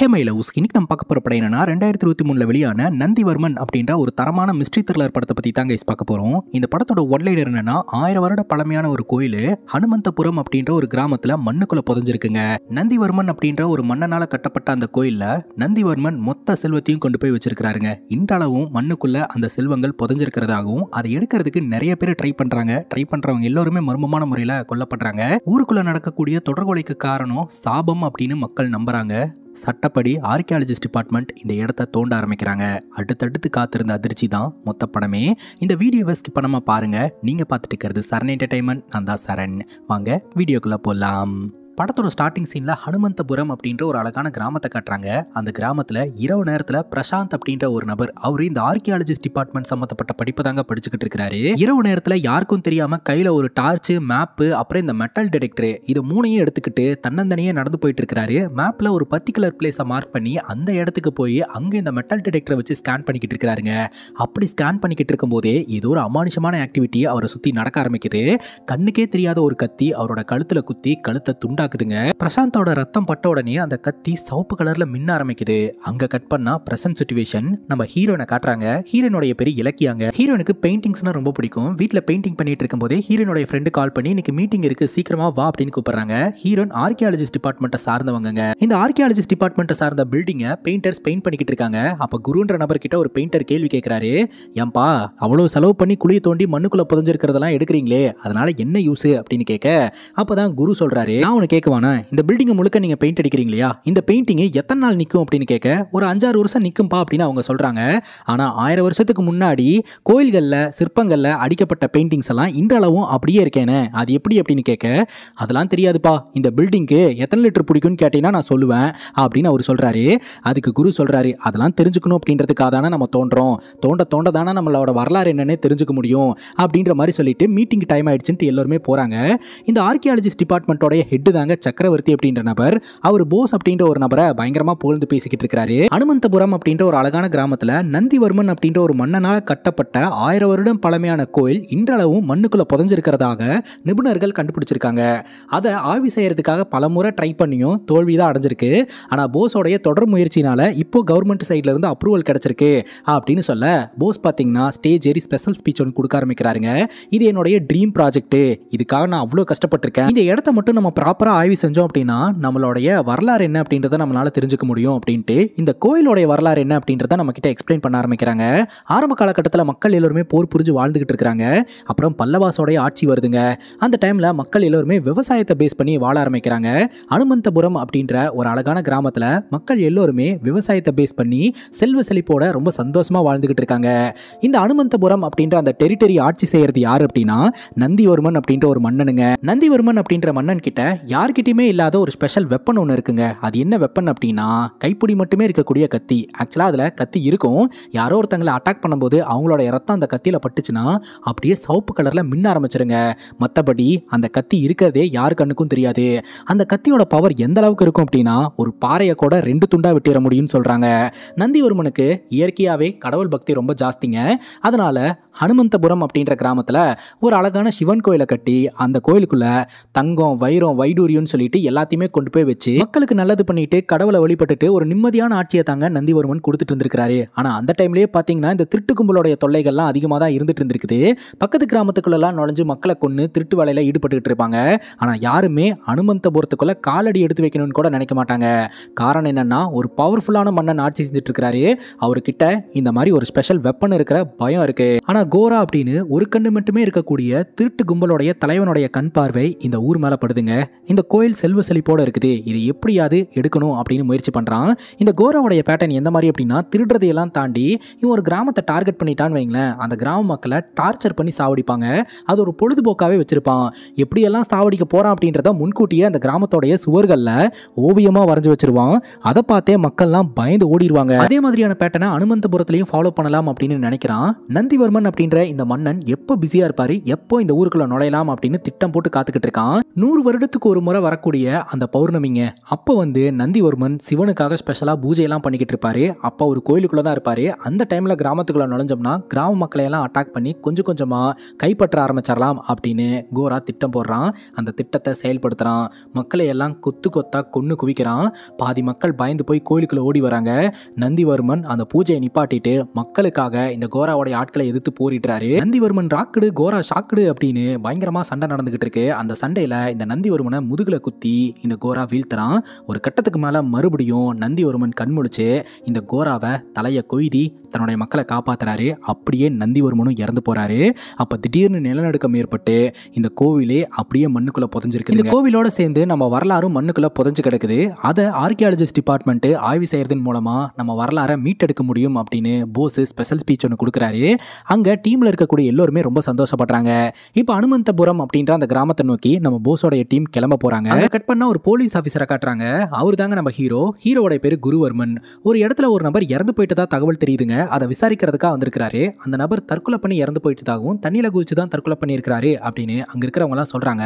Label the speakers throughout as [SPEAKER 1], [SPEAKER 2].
[SPEAKER 1] ஹேமைலவுஸ் இன்னைக்கு நம்ம பார்க்க போகிற படம் என்னன்னா ரெண்டாயிரத்தி இருபத்தி மூணில் வெளியான நந்திவர்மன் அப்படின்ற ஒரு தரமான மிஸ்ட்ரி த்ரில்லர் படத்தை பற்றி தாங்க இஸ் பார்க்க போகிறோம் இந்த படத்தோட ஒன்லைனர் என்னன்னா ஆயிரம் வருட பழமையான ஒரு கோயில் ஹனுமந்தபுரம் அப்படின்ற ஒரு கிராமத்தில் மண்ணுக்குள்ளே புதஞ்சிருக்குங்க நந்திவர்மன் அப்படின்ற ஒரு மன்னனால் கட்டப்பட்ட அந்த கோயிலில் நந்திவர்மன் மொத்த செல்வத்தையும் கொண்டு போய் வச்சிருக்கிறாருங்க இன்றளவும் மண்ணுக்குள்ளே அந்த செல்வங்கள் புதஞ்சிருக்கிறதாகவும் அதை எடுக்கிறதுக்கு நிறைய பேர் ட்ரை பண்ணுறாங்க ட்ரை பண்ணுறவங்க எல்லோருமே மர்மமான முறையில் கொல்லப்படுறாங்க ஊருக்குள்ளே நடக்கக்கூடிய தொடர்கொலைக்கு காரணம் சாபம் அப்படின்னு மக்கள் நம்புறாங்க சட்டப்படி ஆர்கியாலஜிஸ்ட் டிபார்ட்மெண்ட் இந்த இடத்த தோண்ட ஆரம்பிக்கிறாங்க அடுத்தடுத்து காத்திருந்த அதிர்ச்சி தான் மொத்த படமே இந்த வீடியோவை ஸ்கிப் பண்ணாமல் பாருங்கள் நீங்கள் பார்த்துட்டு இருக்கிறது சரண் என்டர்டைன்மெண்ட் நான் தான் சரண் வாங்க வீடியோக்குள்ளே போகலாம் படத்தோட ஸ்டார்டிங் சீனில் ஹனுமந்தபுரம் அப்படின்ற ஒரு அழகான கிராமத்தை காட்டுறாங்க அந்த கிராமத்தில் இரவு நேரத்தில் பிரசாந்த் அப்படின்ற ஒரு நபர் அவர் இந்த ஆர்கியாலஜிஸ்ட் டிபார்ட்மெண்ட் சம்மந்தப்பட்ட படிப்பு தாங்க படிச்சுக்கிட்டு இருக்கிறாரு இரவு நேரத்தில் யாருக்கும் தெரியாமல் கையில் ஒரு டார்ச்சு மேப்பு அப்புறம் இந்த மெட்டல் டிடெக்டர் இது மூணையும் எடுத்துக்கிட்டு தன்னந்தனியே நடந்து போயிட்டு இருக்கிறாரு மேப்பில் ஒரு பர்டிகுலர் பிளேஸை மார்க் பண்ணி அந்த இடத்துக்கு போய் அங்கே இந்த மெட்டல் டிடெக்டரை வச்சு ஸ்கேன் பண்ணிக்கிட்டு இருக்கிறாருங்க அப்படி ஸ்கேன் பண்ணிக்கிட்டு இருக்கும்போதே ஏதோ ஒரு அமானுஷமான ஆக்டிவிட்டி அவரை சுற்றி நடக்க ஆரம்பிக்குது கண்ணுக்கே தெரியாத ஒரு கத்தி அவரோட கழுத்தில் குத்தி கழுத்தை துண்டா ஆகுதுங்க பிரசாந்தோட ரத்தம் பட்ட உடனே அந்த கத்தி சவுப்பு கலர்ல மின்ன ஆரம்பிக்குது அங்க கட் பண்ணா பிரசன்ட் சுச்சுவேஷன் நம்ம ஹீரோயினை காட்டுறாங்க ஹீரோனுடைய பெரிய இலக்கியாங்க ஹீரோனுக்கு பெயிண்டிங்ஸ்னா ரொம்ப பிடிக்கும் வீட்டில் பெயிண்டிங் பண்ணிட்டு இருக்கும் போதே ஹீரோனுடைய ஃப்ரெண்டு கால் பண்ணி இன்னைக்கு மீட்டிங் இருக்கு சீக்கிரமா வா அப்படின்னு கூப்பிடுறாங்க ஹீரோன் ஆர்கியாலஜிஸ்ட் டிபார்ட்மெண்ட் சார்ந்தவங்க இந்த ஆர்கியாலஜிஸ்ட் டிபார்ட்மெண்ட் சார்ந்த பில்டிங் பெயிண்டர்ஸ் பெயிண்ட் பண்ணிக்கிட்டு இருக்காங்க அப்போ குருன்ற நபர்கிட்ட ஒரு பெயிண்டர் கேள்வி கேட்கிறாரு ஏன்பா அவ்வளவு செலவு பண்ணி குழியை தோண்டி மண்ணுக்குள்ள புதஞ்சிருக்கிறதெல்லாம் எடுக்கிறீங்களே அதனால என்ன யூஸ் அப்படின்னு கேட்க அப்பதான் குரு சொல்றாரு நான் உனக்கு கேட்குவானே இந்த பில்டிங்கை முழுக்க நீங்கள் பெயிண்ட் அடிக்கிறீங்க இல்லையா இந்த பெயிண்டிங்கு எத்தனை நாள் நிற்கும் அப்படின்னு கேட்க ஒரு அஞ்சாறு வருஷம் நிற்கும்பா அப்படின்னு அவங்க சொல்கிறாங்க ஆனால் ஆயிரம் வருஷத்துக்கு முன்னாடி கோயில்களில் சிற்பங்களில் அடிக்கப்பட்ட பெயிண்டிங்ஸ் எல்லாம் இன்றளவும் அப்படியே இருக்கேனே அது எப்படி அப்படின்னு கேட்க அதெல்லாம் தெரியாதுப்பா இந்த பில்டிங்க்கு எத்தனை லிட்டர் பிடிக்கும்னு கேட்டிங்கன்னா நான் சொல்லுவேன் அப்படின்னு அவர் சொல்கிறாரு அதுக்கு குரு சொல்கிறாரு அதெல்லாம் தெரிஞ்சுக்கணும் அப்படின்றதுக்காக தானே நம்ம தோன்றோம் தோண்ட தோண்ட தானே நம்மளோட வரலாறு என்னன்னு தெரிஞ்சுக்க முடியும் அப்படின்ற மாதிரி சொல்லிட்டு மீட்டிங் டைம் ஆயிடுச்சுன்ட்டு எல்லோருமே போகிறாங்க இந்த ஆர்கியாலஜிஸ்ட் டிபார்ட்மெண்ட்டோடைய ஹெட்டு தான் சொல்றாங்க சக்கரவர்த்தி அப்படின்ற நபர் அவர் போஸ் அப்படின்ற ஒரு நபரை பயங்கரமா புகழ்ந்து பேசிக்கிட்டு இருக்கிறாரு அனுமந்தபுரம் அப்படின்ற ஒரு அழகான கிராமத்துல நந்திவர்மன் அப்படின்ற ஒரு மன்னனால் கட்டப்பட்ட ஆயிரம் வருடம் பழமையான கோயில் இன்றளவும் மண்ணுக்குள்ள புதஞ்சிருக்கிறதாக நிபுணர்கள் கண்டுபிடிச்சிருக்காங்க அதை ஆய்வு செய்யறதுக்காக பலமுறை ட்ரை பண்ணியும் தோல்விதான் அடைஞ்சிருக்கு ஆனா போஸோடைய தொடர் முயற்சினால இப்போ கவர்மெண்ட் சைட்ல இருந்து அப்ரூவல் கிடைச்சிருக்கு அப்படின்னு சொல்ல போஸ் பாத்தீங்கன்னா ஸ்டேஜ் ஏறி ஸ்பெஷல் ஸ்பீச் ஒன்று கொடுக்க ஆரம்பிக்கிறாருங்க இது என்னுடைய ட்ரீம் ப்ராஜெக்ட் இதுக்காக நான் அவ்வளோ கஷ்டப்பட்டிருக்கேன் இந்த இடத்த மட்டும் நம்ம ப்ராப்பரா ஆய்வு செஞ்சோம் அப்படின்னா நம்மளுடைய வரலாறு என்ன அப்படின்றத நம்மளால தெரிஞ்சுக்க முடியும் அப்படின்ட்டு இந்த கோயிலுடைய வரலாறு என்ன அப்படின்றத நம்ம கிட்ட எக்ஸ்பிளைன் பண்ண ஆரம்பிக்கிறாங்க ஆரம்ப காலகட்டத்தில் மக்கள் எல்லோருமே போர் புரிஞ்சு வாழ்ந்துகிட்டு இருக்கிறாங்க அப்புறம் பல்லவாசோடைய ஆட்சி வருதுங்க அந்த டைமில் மக்கள் எல்லோருமே விவசாயத்தை பேஸ் பண்ணி வாழ ஆரம்பிக்கிறாங்க அனுமந்தபுரம் அப்படின்ற ஒரு அழகான கிராமத்தில் மக்கள் எல்லோருமே விவசாயத்தை பேஸ் பண்ணி செல்வ செழிப்போட ரொம்ப சந்தோஷமாக வாழ்ந்துகிட்டு இருக்காங்க இந்த அனுமந்தபுரம் அப்படின்ற அந்த டெரிட்டரி ஆட்சி செய்கிறது யார் அப்படின்னா நந்திவர்மன் அப்படின்ற ஒரு மன்னனுங்க நந்திவர்மன் அப்படின்ற மன்னன் கிட்ட யார்கிட்டயுமே இல்லாத ஒரு ஸ்பெஷல் வெப்பன் ஒன்று இருக்குங்க அது என்ன வெப்பன் அப்படின்னா கைப்பிடி மட்டுமே இருக்கக்கூடிய கத்தி ஆக்சுவலாக அதில் கத்தி இருக்கும் யாரோ ஒருத்தங்களை அட்டாக் பண்ணும்போது அவங்களோட இரத்தம் அந்த கத்தியில் பட்டுச்சுன்னா அப்படியே சவுப்பு கலரில் மின்ன ஆரம்பிச்சிருங்க மற்றபடி அந்த கத்தி இருக்கிறதே யார் கண்ணுக்கும் தெரியாது அந்த கத்தியோட பவர் எந்த அளவுக்கு இருக்கும் அப்படின்னா ஒரு பாறையை கூட ரெண்டு துண்டாக விட்டிட முடியும்னு சொல்கிறாங்க நந்திவர்மனுக்கு இயற்கையாகவே கடவுள் பக்தி ரொம்ப ஜாஸ்திங்க அதனால் ஹனுமந்தபுரம் அப்படின்ற கிராமத்தில் ஒரு அழகான சிவன் கோயிலை கட்டி அந்த கோயிலுக்குள்ளே தங்கம் வைரம் வைடூர் கல்லூரியும் சொல்லிட்டு எல்லாத்தையுமே கொண்டு போய் வச்சு மக்களுக்கு நல்லது பண்ணிட்டு கடவுளை வழிபட்டுட்டு ஒரு நிம்மதியான ஆட்சியை தாங்க நந்திவர்மன் கொடுத்துட்டு இருந்திருக்காரு ஆனா அந்த டைம்லயே பாத்தீங்கன்னா இந்த திருட்டு கும்பலோடைய தொல்லைகள்லாம் அதிகமா தான் இருந்துட்டு இருந்திருக்குது பக்கத்து எல்லாம் நுழைஞ்சு மக்களை கொண்டு திருட்டு வேலையில ஈடுபட்டு இருப்பாங்க ஆனா யாருமே அனுமந்தபுரத்துக்குள்ள காலடி எடுத்து வைக்கணும்னு கூட நினைக்க மாட்டாங்க காரணம் என்னன்னா ஒரு பவர்ஃபுல்லான மன்னன் ஆட்சி செஞ்சுட்டு இருக்காரு அவர்கிட்ட இந்த மாதிரி ஒரு ஸ்பெஷல் வெப்பன் இருக்கிற பயம் இருக்கு ஆனா கோரா அப்படின்னு ஒரு கண்ணு மட்டுமே இருக்கக்கூடிய திருட்டு கும்பலோடைய தலைவனுடைய கண் பார்வை இந்த ஊர் மேல படுதுங்க இந்த இந்த கோயில் செல்வ செழிப்போட இருக்குது இது எப்படியாவது எடுக்கணும் அப்படின்னு முயற்சி பண்ணுறான் இந்த கோராவுடைய பேட்டர்ன் எந்த மாதிரி அப்படின்னா திருடுறதையெல்லாம் தாண்டி இவன் ஒரு கிராமத்தை டார்கெட் பண்ணிட்டான்னு வைங்களேன் அந்த கிராம மக்களை டார்ச்சர் பண்ணி சாவடிப்பாங்க அது ஒரு பொழுதுபோக்காகவே வச்சுருப்பான் எப்படியெல்லாம் சாவடிக்க போகிறான் அப்படின்றத முன்கூட்டியே அந்த கிராமத்தோடைய சுவர்களில் ஓவியமாக வரைஞ்சி வச்சிருவான் அதை பார்த்தே மக்கள்லாம் பயந்து ஓடிடுவாங்க அதே மாதிரியான பேட்டனை அனுமந்தபுரத்துலையும் ஃபாலோ பண்ணலாம் அப்படின்னு நினைக்கிறான் நந்திவர்மன் அப்படின்ற இந்த மன்னன் எப்போ பிஸியாக இருப்பார் எப்போ இந்த ஊருக்குள்ளே நுழையலாம் அப்படின்னு திட்டம் போட்டு காத்துக்கிட்டு இருக்கான் நூறு வருடத்துக்கு ஒரு முறை வரக்கூடிய அந்த பௌர்ணமிங்க அப்போ வந்து நந்திவர்மன் சிவனுக்காக ஸ்பெஷலாக பூஜையெல்லாம் பண்ணிக்கிட்டு இருப்பாரு அப்போ ஒரு கோயிலுக்குள்ளே தான் இருப்பார் அந்த டைமில் கிராமத்துக்குள்ளே நுழைஞ்சோம்னா கிராம மக்களையெல்லாம் அட்டாக் பண்ணி கொஞ்சம் கொஞ்சமாக கைப்பற்ற ஆரம்பிச்சிடலாம் அப்படின்னு கோரா திட்டம் போடுறான் அந்த திட்டத்தை செயல்படுத்துகிறான் மக்களையெல்லாம் கொத்து கொத்தாக கொன்று குவிக்கிறான் பாதி மக்கள் பயந்து போய் கோயிலுக்குள்ளே ஓடி வராங்க நந்திவர்மன் அந்த பூஜையை நிப்பாட்டிட்டு மக்களுக்காக இந்த கோராவோடைய ஆட்களை எதிர்த்து போரிடுறாரு நந்திவர்மன் ராக்குடு கோரா ஷாக்குடு அப்படின்னு பயங்கரமாக சண்டை நடந்துகிட்டு இருக்கு அந்த சண்டையில் இந்த நந்திவர்மனை முதுகில் குத்தி இந்த கோரா வீழ்த்துறான் ஒரு கட்டத்துக்கு மேலே மறுபடியும் நந்தி ஒருமன் கண்முழிச்சு இந்த கோராவை தலையை கொய்தி தன்னுடைய மக்களை காப்பாற்றுறாரு அப்படியே நந்தி ஒருமனும் இறந்து போகிறாரு அப்போ திடீர்னு நிலநடுக்கம் ஏற்பட்டு இந்த கோவிலே அப்படியே மண்ணுக்குள்ளே புதஞ்சிருக்கு இந்த கோவிலோட சேர்ந்து நம்ம வரலாறும் மண்ணுக்குள்ளே புதஞ்சு கிடக்குது அதை ஆர்கியாலஜிஸ்ட் டிபார்ட்மெண்ட் ஆய்வு செய்யறதன் மூலமாக நம்ம வரலாறை மீட்டெடுக்க முடியும் அப்படின்னு போஸ் ஸ்பெஷல் ஸ்பீச் ஒன்று கொடுக்குறாரு அங்கே டீமில் இருக்கக்கூடிய எல்லோருமே ரொம்ப சந்தோஷப்படுறாங்க இப்போ அனுமந்தபுரம் அப்படின்ற அந்த கிராமத்தை நோக்கி நம்ம போஸோடைய டீம் கிளம்ப போறாங்க கட் பண்ணால் ஒரு போலீஸ் ஆஃபீஸரை காட்டுறாங்க அவர் தாங்க நம்ம ஹீரோ ஹீரோவோட பேர் குருவர்மன் ஒரு இடத்துல ஒரு நபர் இறந்து போயிட்டதா தகவல் தெரியுதுங்க அதை விசாரிக்கிறதுக்காக வந்திருக்கிறாரு அந்த நபர் தற்கொலை பண்ணி இறந்து போயிட்டதாகவும் தண்ணியில குதிச்சு தான் தற்கொலை பண்ணியிருக்கிறாரு அப்படின்னு அங்க இருக்கிறவங்க எல்லாம் சொல்றாங்க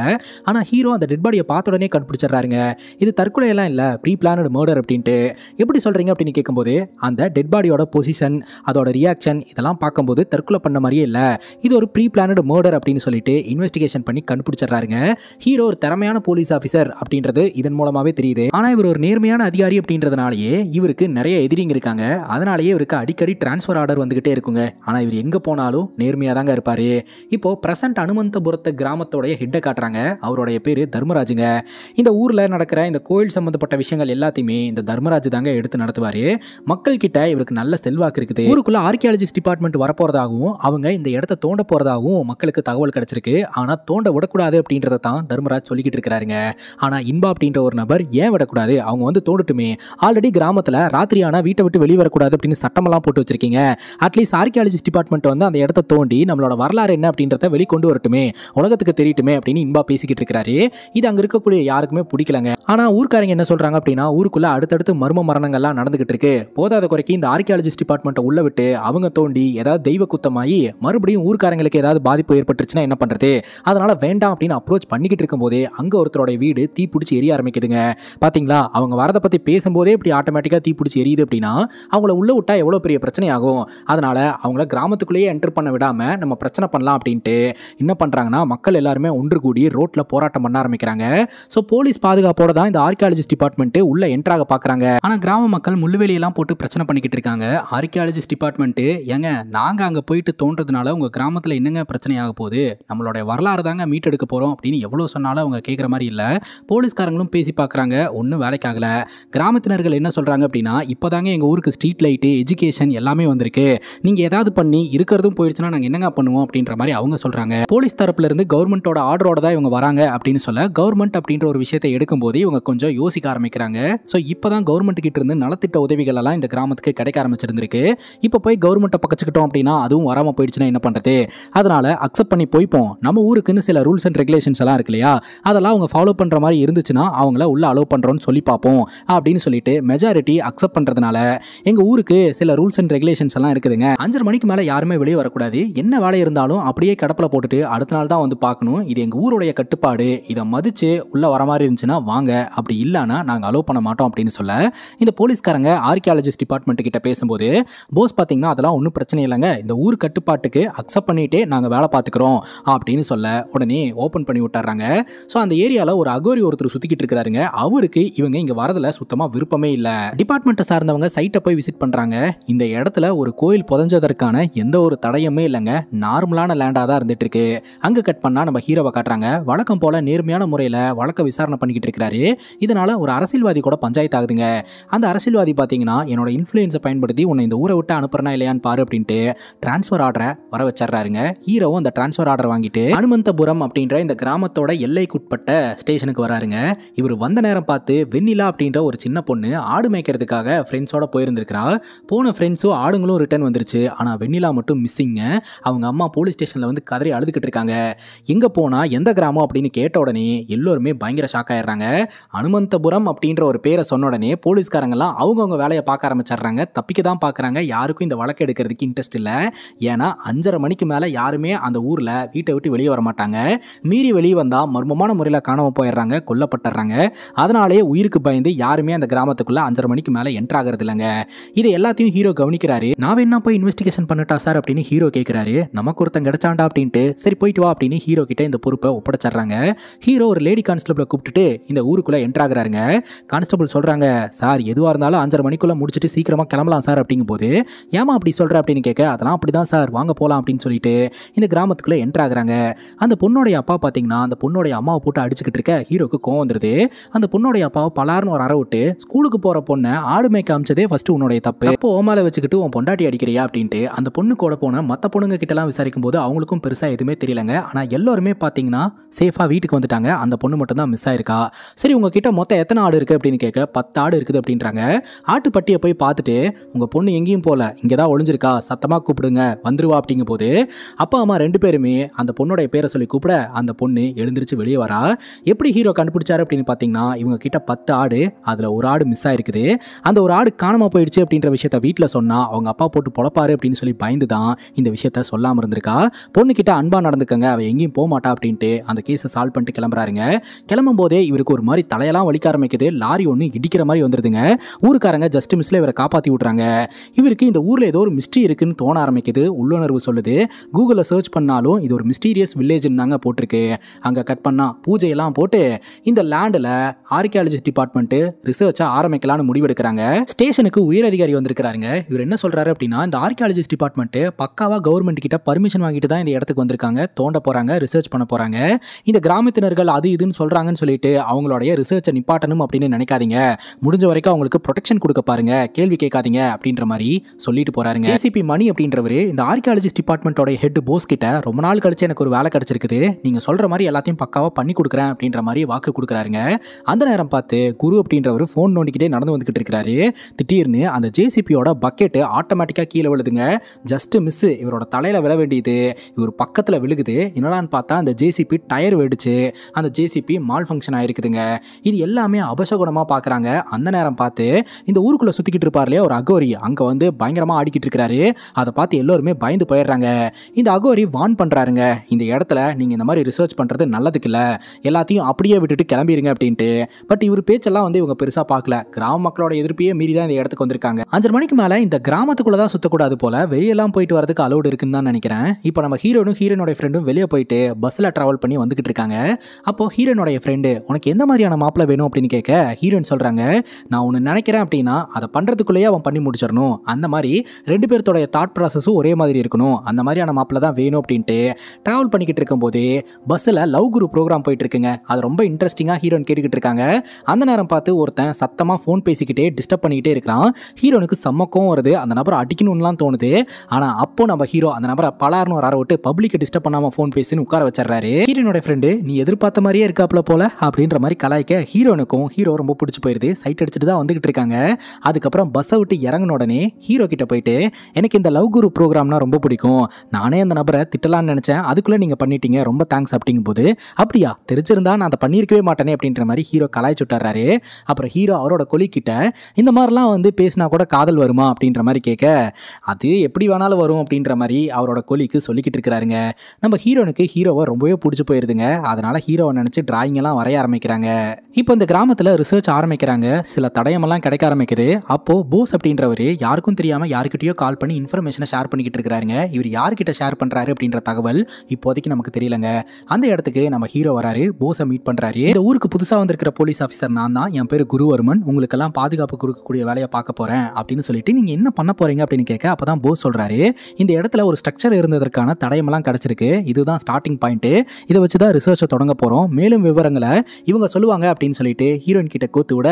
[SPEAKER 1] ஆனா ஹீரோ அந்த டெட் பாடியை பார்த்த உடனே கண்டுபிடிச்சிடுறாருங்க இது தற்கொலை எல்லாம் இல்லை ப்ரீ பிளானட் மர்டர் அப்படின்ட்டு எப்படி சொல்கிறீங்க அப்படின்னு கேட்கும்போது அந்த டெட் பாடியோட பொசிஷன் அதோட ரியாக்ஷன் இதெல்லாம் பார்க்கும்போது தற்கொலை பண்ண மாதிரியே இல்லை இது ஒரு ப்ரீ பிளானட் மர்டர் அப்படின்னு சொல்லிட்டு இன்வெஸ்டிகேஷன் பண்ணி கண்டுபிடிச்சிடுறாருங்க ஹீரோ ஒரு திறமையான போலீஸ் ஆஃபீஸர் அப்படின்றது இதன் மூலமாகவே தெரியுது ஆனால் இவர் ஒரு நேர்மையான அதிகாரி அப்படின்றதுனாலயே இவருக்கு நிறைய எதிரிங்க இருக்காங்க அதனாலேயே இவருக்கு அடிக்கடி டிரான்ஸ்பர் ஆர்டர் வந்துகிட்டே இருக்குங்க ஆனால் இவர் எங்கே போனாலும் நேர்மையாக தாங்க இருப்பார் இப்போ பிரசன்ட் அனுமந்தபுரத்த கிராமத்தோடைய ஹெட்டை காட்டுறாங்க அவருடைய பேர் தர்மராஜுங்க இந்த ஊரில் நடக்கிற இந்த கோயில் சம்மந்தப்பட்ட விஷயங்கள் எல்லாத்தையுமே இந்த தர்மராஜ் தாங்க எடுத்து நடத்துவார் மக்கள் கிட்ட இவருக்கு நல்ல செல்வாக்கு இருக்குது ஊருக்குள்ள ஆர்கியாலஜிஸ்ட் டிபார்ட்மெண்ட் வரப்போறதாகவும் அவங்க இந்த இடத்த தோண்ட போறதாகவும் மக்களுக்கு தகவல் கிடச்சிருக்கு ஆனால் தோண்ட விடக்கூடாது அப்படின்றத தான் தர்மராஜ் சொல்லிக்கிட்டு இருக்கிறாருங்க ஆனால் இன்பா அப்படின்ற ஒரு நபர் ஏன் விடக்கூடாது அவங்க வந்து தோண்டுட்டுமே ஆல்ரெடி கிராமத்தில் ராத்திரியான வீட்டை விட்டு வெளியே வரக்கூடாது அப்படின்னு சட்டமெல்லாம் போட்டு வச்சிருக்கீங்க அட்லீஸ்ட் ஆர்கியாலஜி டிபார்ட்மெண்ட் வந்து அந்த இடத்த தோண்டி நம்மளோட வரலாறு என்ன அப்படின்றத வெளிக்கொண்டு வரட்டுமே உலகத்துக்கு தெரியட்டுமே அப்படின்னு இன்பா பேசிக்கிட்டு இருக்கிறாரு இது அங்கே இருக்கக்கூடிய யாருக்குமே பிடிக்கலங்க ஆனால் ஊர்க்காரங்க என்ன சொல்கிறாங்க அப்படின்னா ஊருக்குள்ளே அடுத்தடுத்து மர்ம மரணங்கள்லாம் நடந்துகிட்டு இருக்கு போதாத குறைக்கு இந்த ஆர்கியாலஜி டிபார்ட்மெண்ட்டை உள்ள விட்டு அவங்க தோண்டி ஏதாவது தெய்வ குத்தமாகி மறுபடியும் ஊர்க்காரங்களுக்கு ஏதாவது பாதிப்பு ஏற்பட்டுருச்சுன்னா என்ன பண்ணுறது அதனால் வேண்டாம் அப்படின்னு அப்ரோச் பண்ணிக்கிட்டு இருக்கும்போதே அங்கே ஒருத்தரோட அவங்களுடைய வீடு தீ பிடிச்சி எரிய ஆரம்பிக்குதுங்க பார்த்தீங்களா அவங்க வரதை பற்றி பேசும்போதே இப்படி ஆட்டோமேட்டிக்காக தீ பிடிச்சி எரியுது அப்படின்னா அவங்கள உள்ளே விட்டால் எவ்வளோ பெரிய பிரச்சனை ஆகும் அதனால் அவங்கள கிராமத்துக்குள்ளேயே என்டர் பண்ண விடாமல் நம்ம பிரச்சனை பண்ணலாம் அப்படின்ட்டு என்ன பண்ணுறாங்கன்னா மக்கள் எல்லாருமே ஒன்று கூடி ரோட்டில் போராட்டம் பண்ண ஆரம்பிக்கிறாங்க ஸோ போலீஸ் பாதுகாப்போட தான் இந்த ஆர்கியாலஜிஸ்ட் டிபார்ட்மெண்ட்டு உள்ளே என்ட்ராக பார்க்குறாங்க ஆனால் கிராம மக்கள் முள்ளுவெளியெல்லாம் போட்டு பிரச்சனை பண்ணிக்கிட்டு இருக்காங்க ஆர்கியாலஜிஸ்ட் டிபார்ட்மெண்ட்டு ஏங்க நாங்கள் அங்கே போயிட்டு தோன்றதுனால உங்கள் கிராமத்தில் என்னங்க பிரச்சனையாக போகுது நம்மளோட வரலாறு தாங்க மீட்டெடுக்க போகிறோம் அப்படின்னு எவ்வளோ சொன்னாலும் அவங்க கேட்குற மாதிரி இல்லை போலீஸ்காரங்களும் பேசி பார்க்குறாங்க ஒன்றும் ஆகலை கிராமத்தினர்கள் என்ன சொல்கிறாங்க அப்படின்னா இப்போ தாங்க எங்கள் ஊருக்கு ஸ்ட்ரீட் லைட்டு எஜுகேஷன் எல்லாமே வந்திருக்கு நீங்கள் ஏதாவது பண்ணி இருக்கிறதும் போயிடுச்சுன்னா நாங்கள் என்னங்க பண்ணுவோம் அப்படின்ற மாதிரி அவங்க சொல்கிறாங்க போலீஸ் தரப்புலேருந்து கவர்மெண்ட்டோட ஆர்டரோட தான் இவங்க வராங்க அப்படின்னு சொல்ல கவர்மெண்ட் அப்படின்ற ஒரு விஷயத்தை எடுக்கும்போது இவங்க கொஞ்சம் யோசிக்க ஆரம்பிக்கிறாங்க ஸோ இப்போ தான் கவர்மெண்ட் கிட்ட இருந்து நலத்திட்ட உதவிகள் எல்லாம் இந்த கிராமத்துக்கு கிடைக்க ஆரம்பிச்சிருந்திருக்கு இப்போ போய் கவர்மெண்ட்டை பக்கச்சுக்கிட்டோம் அப்படின்னா அதுவும் வராமல் போயிடுச்சுன்னா என்ன பண்ணுறது அதனால் அக்செப்ட் பண்ணி போய்ப்போம் நம்ம ஊருக்குன்னு சில ரூல்ஸ் அண்ட் ரெகுலேஷன்ஸ் எல்லாம் இருக்கு இல்லையா அதெல்லாம் அவங்க ஃபாலோ ஃபாலோ பண்ணுற மாதிரி இருந்துச்சுன்னா அவங்கள உள்ளே அலோவ் பண்ணுறோன்னு சொல்லி பார்ப்போம் அப்படின்னு சொல்லிட்டு மெஜாரிட்டி அக்செப்ட் பண்ணுறதுனால எங்கள் ஊருக்கு சில ரூல்ஸ் அண்ட் ரெகுலேஷன்ஸ் எல்லாம் இருக்குதுங்க அஞ்சரை மணிக்கு மேலே யாருமே வெளியே வரக்கூடாது என்ன வேலை இருந்தாலும் அப்படியே கடப்பில் போட்டுட்டு அடுத்த நாள் தான் வந்து பார்க்கணும் இது எங்கள் ஊருடைய கட்டுப்பாடு இதை மதித்து உள்ளே வர மாதிரி இருந்துச்சுன்னா வாங்க அப்படி இல்லைன்னா நாங்கள் அலோவ் பண்ண மாட்டோம் அப்படின்னு சொல்ல இந்த போலீஸ்காரங்க ஆர்கியாலஜிஸ்ட் டிபார்ட்மெண்ட் கிட்ட பேசும்போது போஸ் பார்த்தீங்கன்னா அதெல்லாம் ஒன்றும் பிரச்சனை இல்லைங்க இந்த ஊர் கட்டுப்பாட்டுக்கு அக்செப்ட் பண்ணிகிட்டே நாங்கள் வேலை பார்த்துக்கிறோம் அப்படின்னு சொல்ல உடனே ஓப்பன் பண்ணி விட்டுறாங்க ஸோ அந்த ஏரியாவில் ஒரு அகோரி ஒருத்தர் சுத்திக்கிட்டு இருக்காருங்க அவருக்கு இவங்க இங்கே வரதில் சுத்தமாக விருப்பமே இல்லை டிபார்ட்மெண்ட்டை சார்ந்தவங்க சைட்டை போய் விசிட் பண்ணுறாங்க இந்த இடத்துல ஒரு கோயில் புதஞ்சதற்கான எந்த ஒரு தடையுமே இல்லைங்க நார்மலான லேண்டாக தான் இருந்துட்டு இருக்கு அங்கே கட் பண்ணால் நம்ம ஹீரோவை காட்டுறாங்க வழக்கம் போல நேர்மையான முறையில் வழக்க விசாரணை பண்ணிக்கிட்டு இருக்கிறாரு இதனால் ஒரு அரசியல்வாதி கூட பஞ்சாயத்து ஆகுதுங்க அந்த அரசியல்வாதி பாத்தீங்கன்னா என்னோட இன்ஃபுளுசை பயன்படுத்தி உன்னை இந்த ஊரை விட்டு அனுப்புறனா இல்லையான்னு பாரு அப்படின்ட்டு டிரான்ஸ்பர் ஆர்டரை வர வச்சிடுறாருங்க ஹீரோவும் அந்த டிரான்ஸ்பர் ஆர்டர் வாங்கிட்டு அனுமந்தபுரம் அப்படின்ற இந்த கிராமத்தோட எல்லைக்குட்பட்ட ஸ்டேஷனுக்கு வராருங்க இவர் வந்த நேரம் பார்த்து வெண்ணிலா அப்படின்ற ஒரு சின்ன பொண்ணு ஆடு மேய்க்கிறதுக்காக ஃப்ரெண்ட்ஸோட போயிருந்திருக்கிறா போன ஃப்ரெண்ட்ஸும் ஆடுங்களும் ரிட்டர்ன் வந்துருச்சு ஆனால் வெண்ணிலா மட்டும் மிஸ்ஸிங்க அவங்க அம்மா போலீஸ் ஸ்டேஷனில் வந்து கதறி அழுதுகிட்டு இருக்காங்க எங்கே போனால் எந்த கிராமம் அப்படின்னு கேட்ட உடனே எல்லோருமே பயங்கர ஷாக் ஆகிடுறாங்க அனுமந்தபுரம் அப்படின்ற ஒரு பேரை சொன்ன உடனே போலீஸ்காரங்கெல்லாம் அவங்கவுங்க வேலையை பார்க்க ஆரம்பிச்சிடுறாங்க தப்பிக்க தான் பார்க்குறாங்க யாருக்கும் இந்த வழக்கு எடுக்கிறதுக்கு இன்ட்ரெஸ்ட் இல்லை ஏன்னா அஞ்சரை மணிக்கு மேலே யாருமே அந்த ஊரில் வீட்டை விட்டு வெளியே வர மாட்டாங்க மீறி வெளியே வந்தால் மர்மமான முறையில் காணாமல் போயிடுறாங்க கொல்லப்பட்டுறாங்க அதனாலேயே உயிருக்கு பயந்து யாருமே அந்த கிராமத்துக்குள்ளே அஞ்சரை மணிக்கு மேலே என்ட்ரு ஆகிறது இல்லைங்க இது எல்லாத்தையும் ஹீரோ கவனிக்கிறாரு நான் என்ன போய் இன்வெஸ்டிகேஷன் பண்ணிட்டா சார் அப்படின்னு ஹீரோ கேட்குறாரு நமக்கு ஒருத்தன் கிடைச்சாண்டா அப்படின்ட்டு சரி போயிட்டு வா அப்படின்னு ஹீரோ கிட்ட இந்த பொறுப்பை ஒப்படைச்சிடுறாங்க ஹீரோ ஒரு லேடி கான்ஸ்டபிளை கூப்பிட்டுட்டு இந்த ஊருக்குள்ளே என்ட்ரு ஆகிறாருங்க கான்ஸ்டபிள் சொல்கிறாங்க சார் எதுவாக இருந்தாலும் அஞ்சரை மணிக்குள்ளே முடிச்சுட்டு சீக்கிரமாக கிளம்பலாம் சார் அப்படிங்கும்போது ஏமா அப்படி சொல்ற அப்படின்னு கேட்க அதெல்லாம் அப்படிதான் சார் வாங்க போகலாம் அப்படின்னு சொல்லிட்டு இந்த கிராமத்துக்குள்ளே என்ட்ரு அந்த பொண்ணுடைய அப்பா பார்த்தீங்கன்னா அந்த பொண்ணுடைய அம்மாவை போட்டு அடிச்சுக்கிட்டு இருக்க ஹீரோக்கு கோவம் வந்துருது அந்த பொண்ணுடைய அப்பாவை பலார்னு ஒரு அற விட்டு ஸ்கூலுக்கு போற பொண்ணை ஆடு மேய்க்க காமிச்சதே ஃபர்ஸ்ட் உன்னுடைய தப்பு அப்போ ஓமால வச்சுக்கிட்டு உன் பொண்டாட்டி அடிக்கிறியா அப்படின்ட்டு அந்த பொண்ணு கூட போன மற்ற பொண்ணுங்க கிட்டலாம் விசாரிக்கும் போது அவங்களுக்கும் பெருசா எதுவுமே தெரியலங்க ஆனா எல்லாருமே பார்த்தீங்கன்னா சேஃபா வீட்டுக்கு வந்துட்டாங்க அந்த பொண்ணு மட்டும் தான் மிஸ் ஆயிருக்கா சரி உங்ககிட்ட மொத்தம் எத்தனை ஆடு இருக்கு அப்படின்னு கேட்க பத்து ஆடு இருக்குது அப்படின்றாங்க ஆட்டுப்பட்டியை போய் பார்த்துட்டு உங்க பொண்ணு எங்கேயும் போல இங்கதான் ஒளிஞ்சிருக்கா சத்தமா கூப்பிடுங்க வந்துருவா அப்படிங்கும் போது அப்பா அம்மா ரெண்டு பேருமே அந்த பொண்ணுடைய பேரை சொல்லி கூப்பிட அந்த பொண்ணு எழுந்திரிச்சு வெளியே வரா எப்படி ஹீரோ கண்டுபிடிச்சாரு அப்படின்னு பார்த்தீங்கன்னா இவங்க கிட்ட பத்து ஆடு அதில் ஒரு ஆடு மிஸ் ஆயிருக்குது அந்த ஒரு ஆடு காணாமல் போயிடுச்சு அப்படின்ற விஷயத்த வீட்டில் சொன்னால் அவங்க அப்பா போட்டு பொழப்பாரு அப்படின்னு சொல்லி பயந்து தான் இந்த விஷயத்த சொல்லாமல் இருந்திருக்கா பொண்ணுக்கிட்ட அன்பாக நடந்துக்கங்க அவள் எங்கேயும் போக மாட்டா அப்படின்ட்டு அந்த கேஸை சால்வ் பண்ணிட்டு கிளம்புறாருங்க கிளம்பும் போதே இவருக்கு ஒரு மாதிரி தலையெல்லாம் வலிக்க ஆரம்பிக்குது லாரி ஒன்று இடிக்கிற மாதிரி வந்துருதுங்க ஊருக்காரங்க ஜஸ்ட் மிஸ்ல இவரை காப்பாற்றி விட்றாங்க இவருக்கு இந்த ஊரில் ஏதோ ஒரு மிஸ்ட்ரி இருக்குன்னு தோண ஆரம்பிக்குது உள்ளுணர்வு சொல்லுது கூகுளில் சர்ச் பண்ணாலும் இது ஒரு மிஸ்டீரியஸ் தாங்க போட்டிருக்கு அங்கே கட் பண்ணால் பூஜையெல்லாம் போட்டு இந்த லேண்டில் ஆர்கியாலஜிஸ்ட் டிபார்ட்மெண்ட்டு ரிசர்ச்சாக ஆரம்பிக்கலாம்னு முடிவெடுக்கிறாங்க ஸ்டேஷனுக்கு உயர் அதிகாரி வந்திருக்கிறாங்க இவர் என்ன சொல்கிறாரு அப்படின்னா இந்த ஆர்கியாலஜிஸ்ட் டிபார்ட்மெண்ட்டு பக்காவாக கவர்மெண்ட் கிட்ட பர்மிஷன் வாங்கிட்டு தான் இந்த இடத்துக்கு வந்திருக்காங்க தோண்ட போகிறாங்க ரிசர்ச் பண்ண போகிறாங்க இந்த கிராமத்தினர்கள் அது இதுன்னு சொல்கிறாங்கன்னு சொல்லிட்டு அவங்களுடைய ரிசர்ச்சை நிப்பாட்டணும் அப்படின்னு நினைக்காதீங்க முடிஞ்ச வரைக்கும் அவங்களுக்கு ப்ரொடெக்ஷன் கொடுக்க பாருங்க கேள்வி கேட்காதீங்க அப்படின்ற மாதிரி சொல்லிட்டு போகிறாருங்க ஜேசிபி மணி அப்படின்றவர் இந்த ஆர்கியாலஜி டிபார்ட்மெண்ட்டோட ஹெட் போஸ் கிட்ட ரொம்ப நாள் கழிச்சு எனக்கு ஒரு வேலை கிடைச்சிருக்குது நீங்க சொல்ற மாதிரி எல்லாத்தையும் பக்காவாக பண்ணி கொடுக்குறேன் அப்படின்ற மாதிரி வாக்கு கொடுக்குறாருங்க அந்த நேரம் பார்த்து குரு அப்படின்றவர் ஃபோன் நோண்டிக்கிட்டே நடந்து வந்துக்கிட்டு இருக்கிறாரு திடீர்னு அந்த ஜேசிபியோட பக்கெட்டு ஆட்டோமேட்டிக்காக கீழே விழுதுங்க ஜஸ்ட் மிஸ்ஸு இவரோட தலையில் விழ வேண்டியது இவர் பக்கத்தில் விழுகுது என்னடான்னு பார்த்தா அந்த ஜேசிபி டயர் வெடிச்சு அந்த ஜேசிபி மால் ஃபங்க்ஷன் ஆகிருக்குதுங்க இது எல்லாமே அபசகுணமாக பார்க்குறாங்க அந்த நேரம் பார்த்து இந்த ஊருக்குள்ளே சுற்றிக்கிட்டு இருப்பார்லையே ஒரு அகோரி அங்கே வந்து பயங்கரமாக ஆடிக்கிட்டு இருக்கிறாரு அதை பார்த்து எல்லோருமே பயந்து போயிடுறாங்க இந்த அகோரி வான் பண்ணுறாருங்க இந்த இடத்துல நீங்கள் இந்த மாதிரி ரிசர்ச் பண்ணுறது நல்லதுக்கு இல்லை எல்லாத்தையும் எல்லாத்தையும் அப்படியே விட்டுட்டு கிளம்பிடுங்க அப்படின்ட்டு பட் இவர் பேச்செல்லாம் வந்து இவங்க பெருசாக பார்க்கல கிராம மக்களோட எதிர்ப்பையே மீறி தான் இந்த இடத்துக்கு வந்திருக்காங்க அஞ்சரை மணிக்கு மேலே இந்த கிராமத்துக்குள்ளே தான் சுற்றக்கூடாது போல் வெளியெல்லாம் போயிட்டு வரதுக்கு அலோடு இருக்குன்னு தான் நினைக்கிறேன் இப்போ நம்ம ஹீரோனும் ஹீரோனோட ஃப்ரெண்டும் வெளியே போயிட்டு பஸ்ஸில் ட்ராவல் பண்ணி வந்துகிட்டு இருக்காங்க அப்போது ஹீரோனோடைய ஃப்ரெண்டு உனக்கு எந்த மாதிரியான மாப்பிள்ள வேணும் அப்படின்னு கேட்க ஹீரோன் சொல்கிறாங்க நான் ஒன்று நினைக்கிறேன் அப்படின்னா அதை பண்ணுறதுக்குள்ளேயே அவன் பண்ணி முடிச்சிடணும் அந்த மாதிரி ரெண்டு பேர்த்தோடைய தாட் ப்ராசஸும் ஒரே மாதிரி இருக்கணும் அந்த மாதிரியான மாப்பிள்ள தான் வேணும் அப்படின்ட்டு ட்ராவல் பண்ணிக்கிட்டு இருக்கும்போது பஸ்ஸில் லவ் குரு ப்ரோக்ராம் போயிட்டு இருக்குங்க அது ரொம்ப இன்ட்ரெஸ்டிங்காக ஹீரோயின் கேட்டுக்கிட்டு இருக்காங்க அந்த நேரம் பார்த்து ஒருத்தன் சத்தமாக ஃபோன் பேசிக்கிட்டே டிஸ்டர்ப் பண்ணிக்கிட்டே இருக்கிறான் ஹீரோனுக்கு செம்மக்கம் வருது அந்த நபரை அடிக்கணும்லாம் தோணுது ஆனால் அப்போ நம்ம ஹீரோ அந்த நபரை பலாரணும் வர விட்டு பப்ளிக்கை டிஸ்டர்ப் பண்ணாமல் ஃபோன் பேசின்னு உட்கார வச்சிடறாரு ஹீரோனோட ஃப்ரெண்டு நீ எதிர்பார்த்த மாதிரியே இருக்காப்புல போல அப்படின்ற மாதிரி கலாய்க்க ஹீரோனுக்கும் ஹீரோ ரொம்ப பிடிச்சி போயிருது சைட் அடிச்சுட்டு தான் வந்துகிட்டு இருக்காங்க அதுக்கப்புறம் பஸ்ஸை விட்டு இறங்கின உடனே ஹீரோ கிட்ட போயிட்டு எனக்கு இந்த லவ் குரு ப்ரோக்ராம்னா ரொம்ப பிடிக்கும் நானே அந்த நபரை திட்டலான்னு நினச்சேன் அதுக்குள்ளே நீங்கள் பண்ணிட்டீங்க ரொம்ப தேங்க்ஸ் அப்படிங்கும் போது அப்படியா தெரிஞ்சிருந்தா நான் அதை பண்ணியிருக்கவே மாட்டேனே அப்படின்ற மாதிரி ஹீரோ கலாய்ச்சி விட்டுறாரு அப்புறம் ஹீரோ அவரோட கொலிக்கிட்ட இந்த மாதிரிலாம் வந்து பேசினா கூட காதல் வருமா அப்படின்ற மாதிரி கேட்க அது எப்படி வேணாலும் வரும் அப்படின்ற மாதிரி அவரோட கொலிக்கு சொல்லிக்கிட்டு இருக்கிறாருங்க நம்ம ஹீரோனுக்கு ஹீரோவை ரொம்பவே பிடிச்சி போயிருதுங்க அதனால ஹீரோவை நினச்சி எல்லாம் வரைய ஆரம்பிக்கிறாங்க இப்போ இந்த கிராமத்தில் ரிசர்ச் ஆரம்பிக்கிறாங்க சில தடயமெல்லாம் கிடைக்க ஆரம்பிக்குது அப்போது போஸ் அப்படின்றவர் யாருக்கும் தெரியாமல் யாருக்கிட்டயோ கால் பண்ணி இன்ஃபர்மேஷனை ஷேர் பண்ணிக்கிட்டு இருக்கிறாருங்க இவர் யார்கிட்ட ஷேர் பண்ணுறாரு அப்படின்ற தகவல் இப்போதைக்கு நமக்கு தெரியலங்க அந்த இடத்துக்கு நம்ம ஹீரோ வராரு போஸ் போலீஸை மீட் பண்ணுறாரு இந்த ஊருக்கு புதுசாக வந்திருக்கிற போலீஸ் ஆஃபீஸர் நான் தான் என் பேர் குருவர்மன் உங்களுக்கெல்லாம் பாதுகாப்பு கொடுக்கக்கூடிய வேலையை பார்க்க போகிறேன் அப்படின்னு சொல்லிட்டு நீங்கள் என்ன பண்ண போகிறீங்க அப்படின்னு கேட்க அப்போ தான் போஸ் சொல்கிறாரு இந்த இடத்துல ஒரு ஸ்ட்ரக்சர் இருந்ததற்கான தடயமெல்லாம் கிடச்சிருக்கு இதுதான் ஸ்டார்டிங் பாயிண்ட்டு இதை வச்சு தான் ரிசர்ச்சை தொடங்க போகிறோம் மேலும் விவரங்களை இவங்க சொல்லுவாங்க அப்படின்னு சொல்லிட்டு ஹீரோயின் கிட்ட கூத்து விட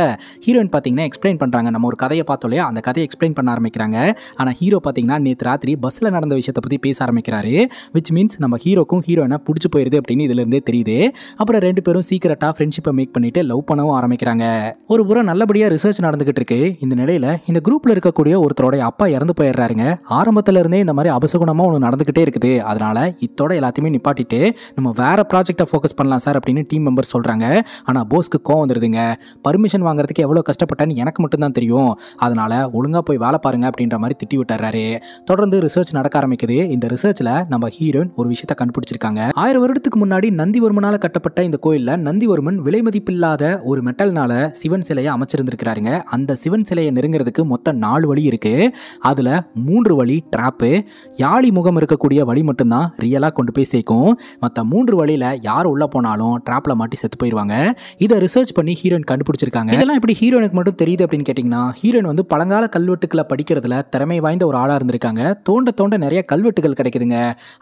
[SPEAKER 1] ஹீரோயின் பார்த்தீங்கன்னா எக்ஸ்பிளைன் பண்ணுறாங்க நம்ம ஒரு கதையை பார்த்தோம் இல்லையா அந்த கதையை எக்ஸ்பிளைன் பண்ண ஆரம்பிக்கிறாங்க ஆனால் ஹீரோ பார்த்தீங்கன்னா நேற்று ராத்திரி பஸ்ஸில் நடந்த விஷயத்தை பற்றி பேச ஆரம்பிக்கிறாரு விச் மீன்ஸ் நம்ம ஹீரோக்கும் ஹீரோயினை பிடிச்சி போயிருது அப்படின்னு இதுலேருந்தே தெரியுது அப்புறம் ரெண்டு ரெண்டு பேரும் சீக்கிரட்டா ஃப்ரெண்ட்ஷிப்பை மேக் பண்ணிட்டு லவ் பண்ணவும் ஆரம்பிக்கிறாங்க ஒரு புற நல்லபடியா ரிசர்ச் நடந்துகிட்டு இருக்கு இந்த நிலையில இந்த குரூப்ல இருக்கக்கூடிய ஒருத்தரோட அப்பா இறந்து போயிடுறாருங்க ஆரம்பத்துல இருந்தே இந்த மாதிரி அபசகுணமா ஒன்று நடந்துகிட்டே இருக்குது அதனால இத்தோட எல்லாத்தையுமே நிப்பாட்டிட்டு நம்ம வேற ப்ராஜெக்டை ஃபோக்கஸ் பண்ணலாம் சார் அப்படின்னு டீம் மெம்பர் சொல்றாங்க ஆனா போஸ்க்கு கோவம் வந்துருதுங்க பர்மிஷன் வாங்குறதுக்கு எவ்வளவு கஷ்டப்பட்டேன்னு எனக்கு மட்டும்தான் தெரியும் அதனால ஒழுங்கா போய் வேலை பாருங்க அப்படின்ற மாதிரி திட்டி விட்டுறாரு தொடர்ந்து ரிசர்ச் நடக்க ஆரம்பிக்குது இந்த ரிசர்ச்ல நம்ம ஹீரோயின் ஒரு விஷயத்த கண்டுபிடிச்சிருக்காங்க ஆயிரம் வருடத்துக்கு முன்னாடி நந்தி நந்திவர்மனால கட்டப்பட்ட இந்த கோ கோயிலில் நந்திவர்மன் விலை மதிப்பில்லாத ஒரு மெட்டல்னால சிவன் சிலையை அமைச்சிருந்திருக்கிறாருங்க அந்த சிவன் சிலையை நெருங்கிறதுக்கு மொத்தம் நாலு வழி இருக்குது அதில் மூன்று வழி ட்ராப்பு யாழி முகம் இருக்கக்கூடிய வழி மட்டும்தான் ரியலாக கொண்டு போய் சேர்க்கும் மற்ற மூன்று வழியில் யார் உள்ளே போனாலும் ட்ராப்பில் மாட்டி செத்து போயிடுவாங்க இதை ரிசர்ச் பண்ணி ஹீரோயின் கண்டுபிடிச்சிருக்காங்க இதெல்லாம் இப்படி ஹீரோயினுக்கு மட்டும் தெரியுது அப்படின்னு கேட்டிங்கன்னா ஹீரோயின் வந்து பழங்கால கல்வெட்டுக்களை படிக்கிறதுல திறமை வாய்ந்த ஒரு ஆளாக இருந்திருக்காங்க தோண்ட தோண்ட நிறைய கல்வெட்டுகள் கிடைக்குதுங்க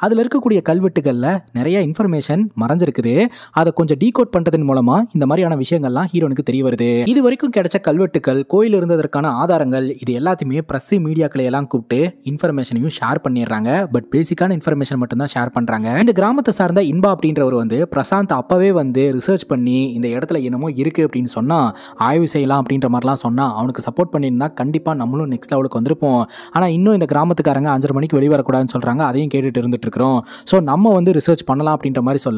[SPEAKER 1] அதில் இருக்கக்கூடிய கல்வெட்டுகளில் நிறைய இன்ஃபர்மேஷன் மறைஞ்சிருக்குது அதை கொஞ்சம் டீகோட் பண்றதன் மூலமா இந்த மாதிரியான விஷயங்கள்லாம் ஹீரோனுக்கு தெரிய வருது இது வரைக்கும் கிடைச்ச கல்வெட்டுகள் கோயில் இருந்ததற்கான ஆதாரங்கள் இது எல்லாத்தையுமே பிரஸ் மீடியாக்களை எல்லாம் கூப்பிட்டு இன்ஃபர்மேஷனையும் ஷேர் பண்ணிடுறாங்க பட் பேசிக்கான இன்ஃபர்மேஷன் மட்டும் தான் ஷேர் பண்றாங்க இந்த கிராமத்தை சார்ந்த இன்பா அப்படின்றவர் வந்து பிரசாந்த் அப்பவே வந்து ரிசர்ச் பண்ணி இந்த இடத்துல என்னமோ இருக்கு அப்படின்னு சொன்னா ஆய்வு செய்யலாம் அப்படின்ற மாதிரிலாம் சொன்னா அவனுக்கு சப்போர்ட் பண்ணியிருந்தா கண்டிப்பா நம்மளும் நெக்ஸ்ட் லெவலுக்கு வந்திருப்போம் ஆனா இன்னும் இந்த கிராமத்துக்காரங்க அஞ்சரை மணிக்கு வெளிவரக்கூடாதுன்னு சொல்றாங்க அதையும் கேட்டுட்டு இருந்துட்டு இருக்கிறோம் ஸோ நம்ம வந்து ரிசர்ச் பண்ணலாம் அப்படின்ற மாதிரி சொல்ல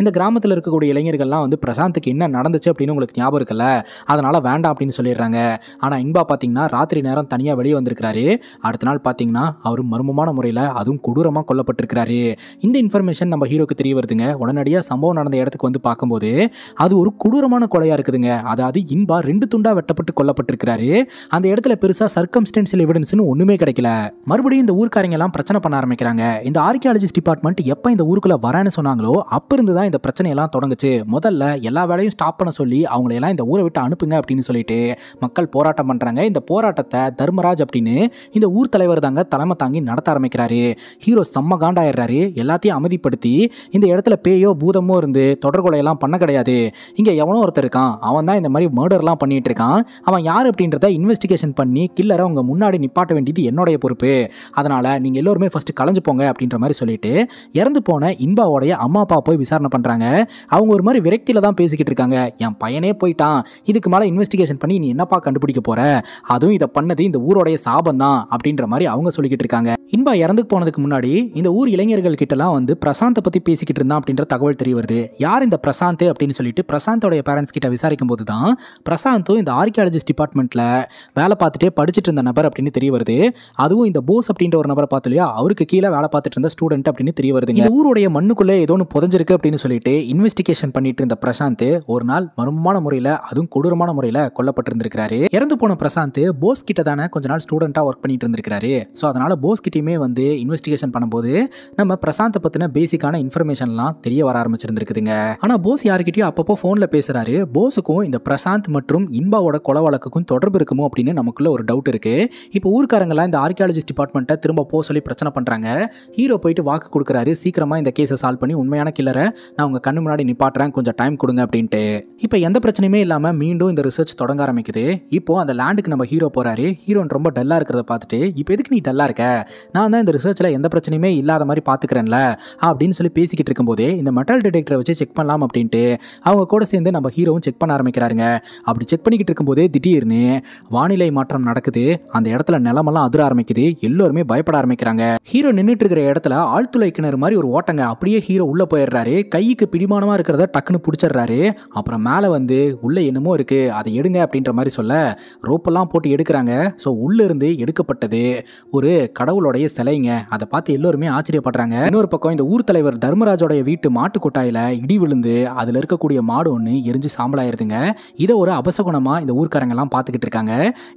[SPEAKER 1] இந்த கிராமத்தில் இருக்கக்கூடிய இளைஞர்கள்லாம் வந்து பிரசாந்துக்கு என்ன நடந்துச்சு அப்படின்னு உங்களுக்கு ஞாபகம் இருக்குல்ல அதனால் வேண்டாம் அப்படின்னு சொல்லிடுறாங்க ஆனால் இன்பா பார்த்தீங்கன்னா ராத்திரி நேரம் தனியாக வெளியே வந்திருக்கிறாரு அடுத்த நாள் பார்த்தீங்கன்னா அவர் மர்மமான முறையில் அதுவும் கொடூரமாக கொல்லப்பட்டிருக்கிறாரு இந்த இன்ஃபர்மேஷன் நம்ம ஹீரோக்கு தெரிய வருதுங்க உடனடியாக சம்பவம் நடந்த இடத்துக்கு வந்து பார்க்கும்போது அது ஒரு கொடூரமான கொலையாக இருக்குதுங்க அதாவது இன்பா ரெண்டு துண்டாக வெட்டப்பட்டு கொல்லப்பட்டிருக்கிறாரு அந்த இடத்துல பெருசாக சர்க்கம்ஸ்டன்சியல் எவிடன்ஸ்னு ஒன்றுமே கிடைக்கல மறுபடியும் இந்த ஊர்க்காரங்க எல்லாம் பிரச்சனை பண்ண ஆரம்பிக்கிறாங்க இந்த ஆர்கியாலஜிஸ்ட் டிபார்ட்மெண்ட் எப்போ இந்த ஊருக்குள்ளே வரேன்னு சொன்னாங்களோ அப்போ இருந்து தான் இந்த பிரச்சனையெல்லாம் தொடங்குச்சு வந்துச்சு முதல்ல எல்லா வேலையும் ஸ்டாப் பண்ண சொல்லி அவங்களையெல்லாம் இந்த ஊரை விட்டு அனுப்புங்க அப்படின்னு சொல்லிட்டு மக்கள் போராட்டம் பண்ணுறாங்க இந்த போராட்டத்தை தர்மராஜ் அப்படின்னு இந்த ஊர் தலைவர் தாங்க தலைமை தாங்கி நடத்த ஆரம்பிக்கிறாரு ஹீரோ செம்ம காண்டாயிடுறாரு எல்லாத்தையும் அமைதிப்படுத்தி இந்த இடத்துல பேயோ பூதமோ இருந்து தொடர்கொலையெல்லாம் பண்ண கிடையாது இங்கே எவனோ ஒருத்தர் இருக்கான் அவன் தான் இந்த மாதிரி மர்டர்லாம் பண்ணிட்டு இருக்கான் அவன் யார் அப்படின்றத இன்வெஸ்டிகேஷன் பண்ணி கில்லரை அவங்க முன்னாடி நிப்பாட்ட வேண்டியது என்னுடைய பொறுப்பு அதனால் நீங்கள் எல்லோருமே ஃபஸ்ட்டு கலைஞ்சு போங்க அப்படின்ற மாதிரி சொல்லிட்டு இறந்து போன இன்பாவோடைய அம்மா அப்பா போய் விசாரணை பண்ணுறாங்க அவங்க அவங்க ஒரு மாதிரி விரக்தியில் தான் பேசிக்கிட்டு இருக்காங்க என் பையனே போயிட்டான் இதுக்கு மேலே இன்வெஸ்டிகேஷன் பண்ணி நீ என்னப்பா கண்டுபிடிக்க போகிற அதுவும் இதை பண்ணது இந்த ஊரோடைய சாபம் தான் அப்படின்ற மாதிரி அவங்க சொல்லிக்கிட்டு இருக்காங்க இன்பா இறந்துக்கு போனதுக்கு முன்னாடி இந்த ஊர் இளைஞர்கள் கிட்டலாம் வந்து பிரசாந்தை பற்றி பேசிக்கிட்டு இருந்தான் அப்படின்ற தகவல் தெரிய வருது யார் இந்த பிரசாந்த் அப்படின்னு சொல்லிட்டு பிரசாந்தோடைய பேரண்ட்ஸ் கிட்ட விசாரிக்கும் போது தான் பிரசாந்தும் இந்த ஆர்கியாலஜிஸ்ட் டிபார்ட்மெண்ட்டில் வேலை பார்த்துட்டே படிச்சுட்டு இருந்த நபர் அப்படின்னு தெரிய வருது அதுவும் இந்த போஸ் அப்படின்ற ஒரு நபரை பார்த்து இல்லையா அவருக்கு கீழே வேலை பார்த்துட்டு இருந்த ஸ்டூடெண்ட் அப்படின்னு தெரிய வருது இந்த ஊருடைய மண்ணுக்குள்ளே ஏதோ ஒன்று புதஞ்சிருக்கு அப்படின்னு சொல்லிட்டு இன்வெஸ்டிகேஷன் பண்ணிட்டு இருந்த பிரசாந்த் ஒரு நாள் மர்மமான முறையில் அதுவும் கொடூரமான முறையில் கொல்லப்பட்டிருந்திருக்கிறாரு இறந்து போன பிரசாந்த் போஸ் கிட்ட தானே கொஞ்ச நாள் ஸ்டூடெண்டாக ஒர்க் பண்ணிட்டு இருந்திருக்கிறாரு ஸோ அதனால போஸ் கிட்ட எல்லாத்தையுமே வந்து இன்வெஸ்டிகேஷன் பண்ணும்போது நம்ம பிரசாந்தை பற்றின பேசிக்கான இன்ஃபர்மேஷன்லாம் தெரிய வர ஆரம்பிச்சிருந்துருக்குதுங்க ஆனால் போஸ் யாருக்கிட்டையும் அப்பப்போ ஃபோனில் பேசுகிறாரு போஸுக்கும் இந்த பிரசாந்த் மற்றும் இன்பாவோட கொலை வழக்குக்கும் தொடர்பு இருக்குமோ அப்படின்னு நமக்குள்ள ஒரு டவுட் இருக்குது இப்போ ஊர்க்காரங்களாம் இந்த ஆர்கியாலஜிஸ்ட் டிபார்ட்மெண்ட்டை திரும்ப போக சொல்லி பிரச்சனை பண்ணுறாங்க ஹீரோ போயிட்டு வாக்கு கொடுக்குறாரு சீக்கிரமாக இந்த கேஸை சால்வ் பண்ணி உண்மையான கில்லரை நான் உங்கள் கண்ணு முன்னாடி நிப்பாட்டுறேன் கொஞ்சம் டைம் கொடுங்க அப்படின்ட்டு இப்போ எந்த பிரச்சனையுமே இல்லாமல் மீண்டும் இந்த ரிசர்ச் தொடங்க ஆரம்பிக்குது இப்போ அந்த லேண்டுக்கு நம்ம ஹீரோ போகிறாரு ஹீரோன் ரொம்ப டல்லாக இருக்கிறத பார்த்துட்டு இப்போ எதுக்கு நீ டல்லாக இருக்க நான் தான் இந்த ரிசர்ச்சில் எந்த பிரச்சனையுமே இல்லாத மாதிரி பார்த்துக்கிறேன்ல அப்படின்னு சொல்லி பேசிக்கிட்டு இருக்கும்போதே இந்த மெட்டல் டிடெக்டரை வச்சு செக் பண்ணலாம் அப்படின்ட்டு அவங்க கூட சேர்ந்து நம்ம ஹீரோவும் செக் பண்ண ஆரம்பிக்கிறாருங்க அப்படி செக் பண்ணிக்கிட்டு இருக்கும்போதே திடீர்னு வானிலை மாற்றம் நடக்குது அந்த இடத்துல நிலமெல்லாம் அதிர ஆரம்பிக்குது எல்லோருமே பயப்பட ஆரம்பிக்கிறாங்க ஹீரோ நின்றுட்டு இருக்கிற இடத்துல ஆழ்துளை கிணறு மாதிரி ஒரு ஓட்டங்க அப்படியே ஹீரோ உள்ளே போயிடுறாரு கைக்கு பிடிமானமாக இருக்கிறத டக்குன்னு பிடிச்சிடுறாரு அப்புறம் மேலே வந்து உள்ளே என்னமோ இருக்குது அதை எடுங்க அப்படின்ற மாதிரி சொல்ல ரோப்பெல்லாம் போட்டு எடுக்கிறாங்க ஸோ உள்ளேருந்து எடுக்கப்பட்டது ஒரு கடவுளோட தலைவருடைய சிலைங்க அதை பார்த்து எல்லோருமே ஆச்சரியப்படுறாங்க இன்னொரு பக்கம் இந்த ஊர் தலைவர் தர்மராஜோடைய வீட்டு மாட்டு கொட்டாயில இடி விழுந்து அதுல இருக்கக்கூடிய மாடு ஒன்று எரிஞ்சு சாம்பலாயிருதுங்க இதை ஒரு அபசகுணமா இந்த எல்லாம் பார்த்துக்கிட்டு இருக்காங்க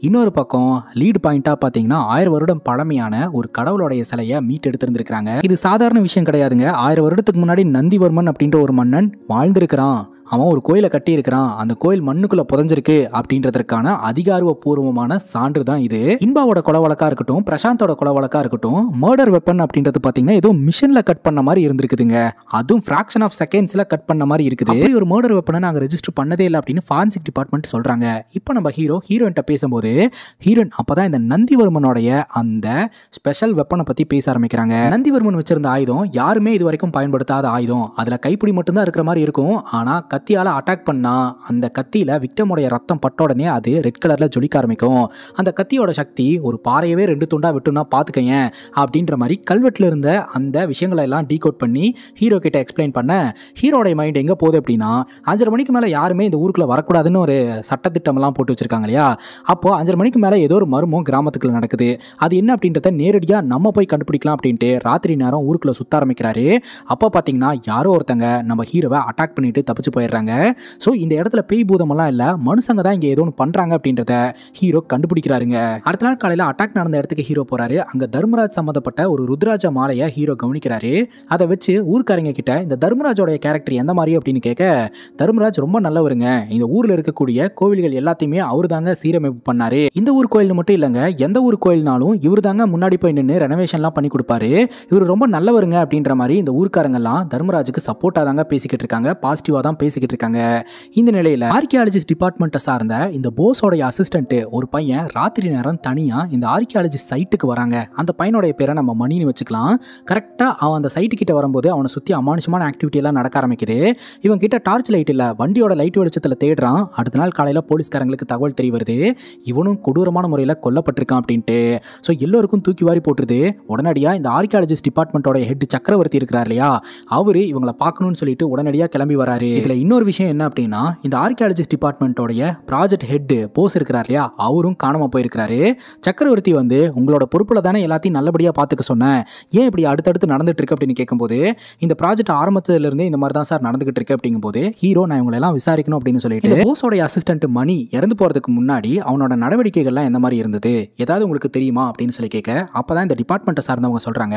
[SPEAKER 1] இன்னொரு பக்கம் லீடு பாயிண்டா பாத்தீங்கன்னா ஆயிரம் வருடம் பழமையான ஒரு கடவுளுடைய சிலையை மீட் எடுத்திருந்திருக்காங்க இது சாதாரண விஷயம் கிடையாதுங்க ஆயிரம் வருடத்துக்கு முன்னாடி நந்திவர்மன் அப்படின்ற ஒரு மன்னன் வாழ்ந்திருக்கிறான் அவன் ஒரு கோயிலை கட்டியிருக்கிறான் அந்த கோயில் மண்ணுக்குள்ளே புதஞ்சிருக்கு அப்படின்றதற்கான அதிகாரப்பூர்வமான சான்று தான் இது இன்பாவோட கொலை வழக்காக இருக்கட்டும் பிரசாந்தோட கொலை வழக்காக இருக்கட்டும் மர்டர் வெப்பன் அப்படின்றது பார்த்தீங்கன்னா ஏதோ மிஷினில் கட் பண்ண மாதிரி இருந்திருக்குதுங்க அதுவும் ஃபிராக்ஷன் ஆஃப் செகண்ட்ஸில் கட் பண்ண மாதிரி இருக்குது அப்படி ஒரு மர்டர் வெப்பனை நாங்க ரெஜிஸ்டர் பண்ணதே இல்லை அப்படின்னு ஃபாரன்சிக் டிபார்ட்மெண்ட் சொல்கிறாங்க இப்போ நம்ம ஹீரோ ஹீரோயின் பேசும்போது ஹீரோயின் அப்போ தான் இந்த நந்திவர்மனுடைய அந்த ஸ்பெஷல் வெப்பனை பற்றி பேச ஆரம்பிக்கிறாங்க நந்திவர்மன் வச்சிருந்த ஆயுதம் யாருமே இது வரைக்கும் பயன்படுத்தாத ஆயுதம் அதில் கைப்பிடி மட்டும்தான் இருக்கிற மாதிரி இருக்கும் ஆனால் கத்தியால் அட்டாக் பண்ணால் அந்த கத்தியில் விக்டமுடைய ரத்தம் உடனே அது ரெட் கலரில் ஜொலிக்க ஆரம்பிக்கும் அந்த கத்தியோட சக்தி ஒரு பாறையவே ரெண்டு துண்டாக விட்டுனா பார்த்துக்கங்க அப்படின்ற மாதிரி கல்வெட்டில் இருந்த அந்த விஷயங்களை எல்லாம் டீகோட் பண்ணி ஹீரோ கிட்ட எக்ஸ்பிளைன் பண்ண ஹீரோடைய மைண்ட் எங்கே போகுது அப்படின்னா அஞ்சரை மணிக்கு மேலே யாருமே இந்த ஊருக்குள்ளே வரக்கூடாதுன்னு ஒரு சட்டத்திட்டமெல்லாம் போட்டு வச்சுருக்காங்க இல்லையா அப்போது அஞ்சரை மணிக்கு மேலே ஏதோ ஒரு மர்மம் கிராமத்துக்குள்ள நடக்குது அது என்ன அப்படின்றத நேரடியாக நம்ம போய் கண்டுபிடிக்கலாம் அப்படின்ட்டு ராத்திரி நேரம் ஊருக்குள்ளே சுத்த ஆரம்பிக்கிறாரு அப்போ பார்த்தீங்கன்னா யாரோ ஒருத்தங்க நம்ம ஹீரோவை அட்டாக் பண்ணிட்டு தப்பிச்சு போயிடுறாங்க போயிடுறாங்க ஸோ இந்த இடத்துல பேய் பூதமெல்லாம் இல்லை மனுஷங்க தான் இங்கே ஏதோ ஒன்று பண்ணுறாங்க அப்படின்றத ஹீரோ கண்டுபிடிக்கிறாருங்க அடுத்த நாள் காலையில் அட்டாக் நடந்த இடத்துக்கு ஹீரோ போகிறாரு அங்கே தர்மராஜ் சம்மந்தப்பட்ட ஒரு ருத்ராஜா மாலையை ஹீரோ கவனிக்கிறாரு அதை வச்சு ஊருக்காரங்க கிட்ட இந்த தர்மராஜோடைய கேரக்டர் எந்த மாதிரி அப்படின்னு கேட்க தர்மராஜ் ரொம்ப நல்லவருங்க இந்த ஊரில் இருக்கக்கூடிய கோவில்கள் எல்லாத்தையுமே அவர் தாங்க சீரமைப்பு பண்ணாரு இந்த ஊர் கோயில் மட்டும் இல்லைங்க எந்த ஊர் கோயில்னாலும் இவர் தாங்க முன்னாடி போய் நின்று ரெனோவேஷன்லாம் பண்ணி கொடுப்பாரு இவர் ரொம்ப நல்லவருங்க அப்படின்ற மாதிரி இந்த ஊருக்காரங்கெல்லாம் தர்மராஜுக்கு சப்போர்ட்டாக தாங்க பேசிக்கிட்டு இருக்காங்க பாசிட்டிவாக தான் பேசிக்கிட்டு எடுத்துக்கிட்டு இருக்காங்க இந்த நிலையில் ஆர்கியாலஜிஸ்ட் டிபார்ட்மெண்ட்டை சார்ந்த இந்த போஸோடைய அசிஸ்டன்ட் ஒரு பையன் ராத்திரி நேரம் தனியாக இந்த ஆர்கியாலஜி சைட்டுக்கு வராங்க அந்த பையனுடைய பேரை நம்ம மணின்னு வச்சுக்கலாம் கரெக்டாக அவன் அந்த சைட்டு கிட்ட வரும்போது அவனை சுற்றி அமானுஷமான ஆக்டிவிட்டி எல்லாம் நடக்க ஆரம்பிக்குது இவன் கிட்ட டார்ச் லைட் இல்லை வண்டியோட லைட் வெளிச்சத்தில் தேடுறான் அடுத்த நாள் காலையில் போலீஸ்காரங்களுக்கு தகவல் தெரிய வருது இவனும் கொடூரமான முறையில் கொல்லப்பட்டிருக்கான் அப்படின்ட்டு ஸோ எல்லோருக்கும் தூக்கி வாரி போட்டுருது உடனடியாக இந்த ஆர்கியாலஜிஸ்ட் டிபார்ட்மெண்ட்டோட ஹெட் சக்கரவர்த்தி இருக்கிறார் இல்லையா அவர் இவங்களை பார்க்கணும்னு சொல்லிட்டு உடனடியாக கிளம்பி வராரு இதில் இன்னொரு விஷயம் என்ன அப்படின்னா இந்த ஆர்கியாலஜிஸ்ட் டிபார்ட்மெண்ட்டோடைய ப்ராஜெக்ட் ஹெட்டு போஸ் இருக்கிறார் இல்லையா அவரும் காணாமல் போயிருக்கிறாரு சக்கரவர்த்தி வந்து உங்களோட பொறுப்பில் தானே எல்லாத்தையும் நல்லபடியாக பார்த்துக்க சொன்னேன் ஏன் இப்படி அடுத்தடுத்து நடந்துட்டு இருக்கு அப்படின்னு கேட்கும்போது இந்த ப்ராஜெக்ட் ஆரம்பத்திலேருந்தே இந்த மாதிரி தான் சார் நடந்துகிட்டு இருக்கு அப்படிங்கும்போது ஹீரோ நான் இவங்களெல்லாம் விசாரிக்கணும் அப்படின்னு சொல்லிட்டு போஸோடைய அசிஸ்டன்ட் மணி இறந்து போகிறதுக்கு முன்னாடி அவனோட நடவடிக்கைகள்லாம் எந்த மாதிரி இருந்தது ஏதாவது உங்களுக்கு தெரியுமா அப்படின்னு சொல்லி கேட்க அப்போ தான் இந்த டிபார்ட்மெண்ட்டை சார்ந்தவங்க சொல்கிறாங்க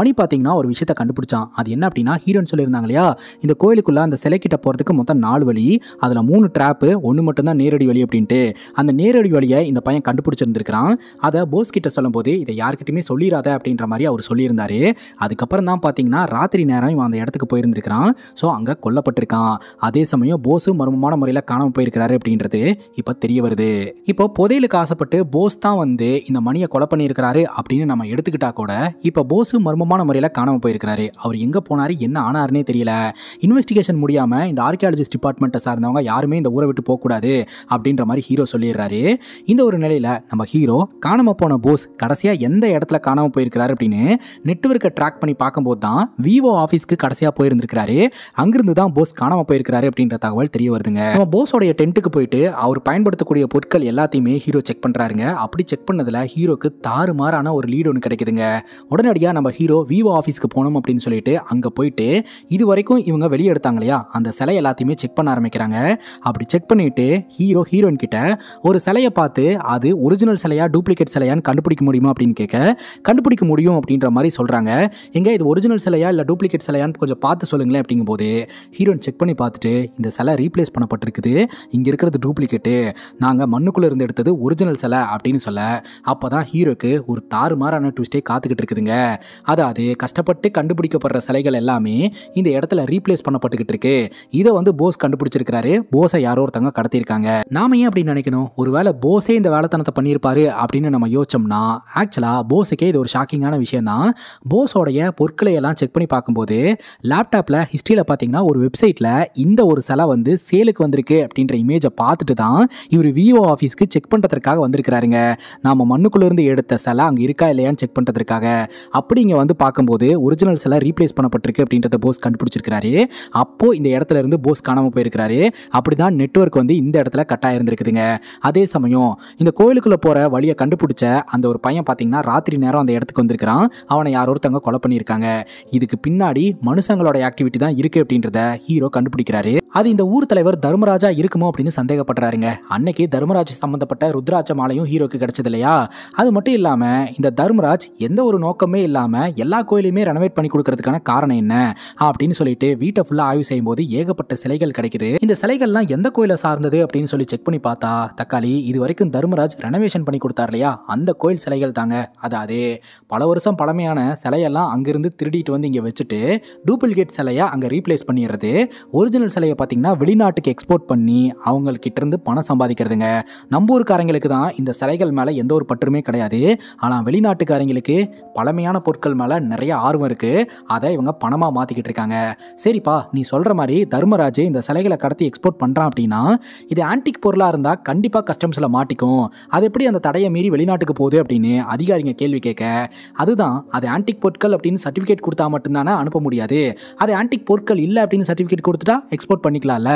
[SPEAKER 1] மணி பார்த்தீங்கன்னா ஒரு விஷயத்தை கண்டுபிடிச்சான் அது என்ன அப்படின்னா ஹீரோன்னு சொல்லியிருந்தாங்க இல்லையா இந்த கோயிலுக்குள்ளே அந்த சிலைக்கிட்ட போகிற போகிறதுக்கு மொத்தம் நாலு வழி அதில் மூணு ட்ராப்பு ஒன்று மட்டும்தான் நேரடி வழி அப்படின்ட்டு அந்த நேரடி வழியை இந்த பையன் கண்டுபிடிச்சிருந்துருக்கிறான் அதை போஸ் கிட்ட சொல்லும்போது இதை யார்கிட்டையுமே சொல்லிடாத அப்படின்ற மாதிரி அவர் சொல்லியிருந்தாரு அதுக்கப்புறம் தான் பார்த்தீங்கன்னா ராத்திரி நேரம் இவன் அந்த இடத்துக்கு போயிருந்திருக்கிறான் ஸோ அங்கே கொல்லப்பட்டிருக்கான் அதே சமயம் போஸும் மர்மமான முறையில் காணாமல் போயிருக்கிறாரு அப்படின்றது இப்போ தெரிய வருது இப்போ புதையலுக்கு ஆசைப்பட்டு போஸ் தான் வந்து இந்த மணியை கொலை பண்ணியிருக்கிறாரு அப்படின்னு நம்ம எடுத்துக்கிட்டா கூட இப்போ போஸு மர்மமான முறையில் காணாமல் போயிருக்கிறாரு அவர் எங்கே போனார் என்ன ஆனாருன்னே தெரியல இன்வெஸ்டிகேஷன் முடியாமல் இந்த ஆர்கியாலஜிஸ்ட் டிபார்ட்மெண்ட்டை சார்ந்தவங்க யாருமே இந்த ஊரை விட்டு போகக்கூடாது அப்படின்ற மாதிரி ஹீரோ சொல்லிடுறாரு இந்த ஒரு நிலையில் நம்ம ஹீரோ காணாமல் போன போஸ் கடைசியாக எந்த இடத்துல காணாமல் போயிருக்கிறாரு அப்படின்னு நெட்ஒர்க்கை ட்ராக் பண்ணி பார்க்கும்போது தான் விவோ ஆஃபீஸ்க்கு கடைசியாக போயிருந்துருக்கிறாரு அங்கிருந்து தான் போஸ் காணாமல் போயிருக்கிறாரு அப்படின்ற தகவல் தெரிய வருதுங்க நம்ம போஸோடைய டென்ட்டுக்கு போயிட்டு அவர் பயன்படுத்தக்கூடிய பொருட்கள் எல்லாத்தையுமே ஹீரோ செக் பண்ணுறாருங்க அப்படி செக் பண்ணதில் ஹீரோக்கு தாறுமாறான ஒரு லீடு ஒன்று கிடைக்குதுங்க உடனடியாக நம்ம ஹீரோ விவோ ஆஃபீஸ்க்கு போனோம் அப்படின்னு சொல்லிட்டு அங்கே போயிட்டு இது வரைக்கும் இவங்க வெளியே எடுத்தாங்க இல்லையா அந்த சிலையை எல்லாத்தையுமே செக் பண்ண ஆரம்பிக்கிறாங்க அப்படி செக் பண்ணிட்டு ஹீரோ ஹீரோயின் கிட்ட ஒரு சிலையை பார்த்து அது ஒரிஜினல் சிலையா டூப்ளிகேட் சிலையான்னு கண்டுபிடிக்க முடியுமா அப்படின்னு கேட்க கண்டுபிடிக்க முடியும் அப்படின்ற மாதிரி சொல்கிறாங்க எங்க இது ஒரிஜினல் சிலையா இல்லை டூப்ளிகேட் சிலையான்னு கொஞ்சம் பார்த்து சொல்லுங்களேன் அப்படிங்கும்போது ஹீரோயின் செக் பண்ணி பார்த்துட்டு இந்த சிலை ரீப்ளேஸ் பண்ணப்பட்டிருக்குது இங்கே இருக்கிறது டூப்ளிகேட்டு நாங்கள் மண்ணுக்குள்ளே இருந்து எடுத்தது ஒரிஜினல் சிலை அப்படின்னு சொல்ல அப்போ தான் ஹீரோக்கு ஒரு தாறுமாறான ட்விஸ்டே காத்துக்கிட்டு இருக்குதுங்க அதாவது கஷ்டப்பட்டு கண்டுபிடிக்கப்படுற சிலைகள் எல்லாமே இந்த இடத்துல ரீப்ளேஸ் பண்ணப்பட்டுக்கிட்டு இருக்கு இது இதை வந்து போஸ் கண்டுபிடிச்சிருக்கிறாரு போஸை யாரோ ஒருத்தவங்க கடத்தியிருக்காங்க நாம ஏன் அப்படின்னு நினைக்கணும் ஒருவேளை போஸே இந்த வேலைத்தனத்தை பண்ணியிருப்பாரு அப்படின்னு நம்ம யோசிச்சோம்னா ஆக்சுவலாக போஸுக்கே இது ஒரு ஷாக்கிங்கான விஷயம் தான் போஸோடைய பொருட்களை எல்லாம் செக் பண்ணி பார்க்கும்போது லேப்டாப்பில் ஹிஸ்ட்ரியில் பார்த்தீங்கன்னா ஒரு வெப்சைட்டில் இந்த ஒரு செலை வந்து சேலுக்கு வந்திருக்கு அப்படின்ற இமேஜை பார்த்துட்டு தான் இவர் விஓ ஆஃபீஸ்க்கு செக் பண்ணுறதுக்காக வந்திருக்கிறாருங்க நாம் மண்ணுக்குள்ளேருந்து எடுத்த சிலை அங்கே இருக்கா இல்லையான்னு செக் பண்ணுறதுக்காக அப்படி இங்கே வந்து பார்க்கும்போது ஒரிஜினல் செலை ரீப்ளேஸ் பண்ணப்பட்டிருக்கு அப்படின்றத போஸ் கண்டுபிடிச்சிருக்கிறாரு அப்போது இந்த இடத்துல இருந்து வந்து போஸ் காணாமல் போயிருக்கிறாரு அப்படி தான் நெட்ஒர்க் வந்து இந்த இடத்துல கட்டாக இருந்திருக்குதுங்க அதே சமயம் இந்த கோயிலுக்குள்ளே போகிற வழியை கண்டுபிடிச்ச அந்த ஒரு பையன் பார்த்தீங்கன்னா ராத்திரி நேரம் அந்த இடத்துக்கு வந்திருக்கிறான் அவனை யாரோ ஒருத்தவங்க கொலை பண்ணியிருக்காங்க இதுக்கு பின்னாடி மனுஷங்களோட ஆக்டிவிட்டி தான் இருக்குது அப்படின்றத ஹீரோ கண்டுபிடிக்கிறாரு அது இந்த ஊர் தலைவர் தர்மராஜா இருக்குமோ அப்படின்னு சந்தேகப்படுறாருங்க அன்னைக்கு தர்மராஜ் சம்மந்தப்பட்ட ருத்ராட்ச மாலையும் ஹீரோக்கு கிடைச்சது இல்லையா அது மட்டும் இல்லாம இந்த தர்மராஜ் எந்த ஒரு நோக்கமே இல்லாம எல்லா கோயிலையுமே ரெனவேட் பண்ணி கொடுக்கறதுக்கான காரணம் என்ன அப்படின்னு சொல்லிட்டு வீட்டை ஃபுல்லா ஆய்வு செய்யும் போது ஏகப்பட்ட சிலைகள் கிடைக்குது இந்த சிலைகள்லாம் எந்த கோயிலை சார்ந்தது அப்படின்னு சொல்லி செக் பண்ணி பார்த்தா தக்காளி இது வரைக்கும் தர்மராஜ் ரெனவேஷன் பண்ணி கொடுத்தார் இல்லையா அந்த கோயில் சிலைகள் தாங்க அதாவது பல வருஷம் பழமையான சிலையெல்லாம் அங்கிருந்து திருடிட்டு வந்து இங்க வச்சுட்டு டூப்ளிகேட் சிலையை அங்க ரீப்ளேஸ் பண்ணிடுறது ஒரிஜினல் சிலையை பார்த்தீங்கன்னா வெளிநாட்டுக்கு எக்ஸ்போர்ட் பண்ணி அவங்கக்கிட்ட இருந்து பணம் சம்பாதிக்கிறதுங்க நம்பூருக்காரங்களுக்கு தான் இந்த சிலைகள் மேலே எந்த ஒரு பற்றுமே கிடையாது ஆனால் வெளிநாட்டுக்காரங்களுக்கு பழமையான பொருட்கள் மேலே நிறைய ஆர்வம் இருக்குது அதை இவங்க பணமாக மாற்றிக்கிட்டு இருக்காங்க சரிப்பா நீ சொல்கிற மாதிரி தர்மராஜ் இந்த சிலைகளை கடத்தி எக்ஸ்போர்ட் பண்ணுறான் அப்படின்னா இது ஆன்டிக் பொருளாக இருந்தால் கண்டிப்பாக கஸ்டம்ஸில் மாட்டிக்கும் அது எப்படி அந்த தடையை மீறி வெளிநாட்டுக்கு போகுது அப்படின்னு அதிகாரிங்க கேள்வி கேட்க அதுதான் அது ஆன்டிக் பொருட்கள் அப்படின்னு சர்டிஃபிகேட் கொடுத்தா மட்டும்தானே அனுப்ப முடியாது அது ஆன்டிக் பொருட்கள் இல்லை அப்படின்னு சர்டிஃபிகேட் கொடுத்துட்டா எக்ஸ்போர்ட் பண்ணி பண்ணிக்கலாம்ல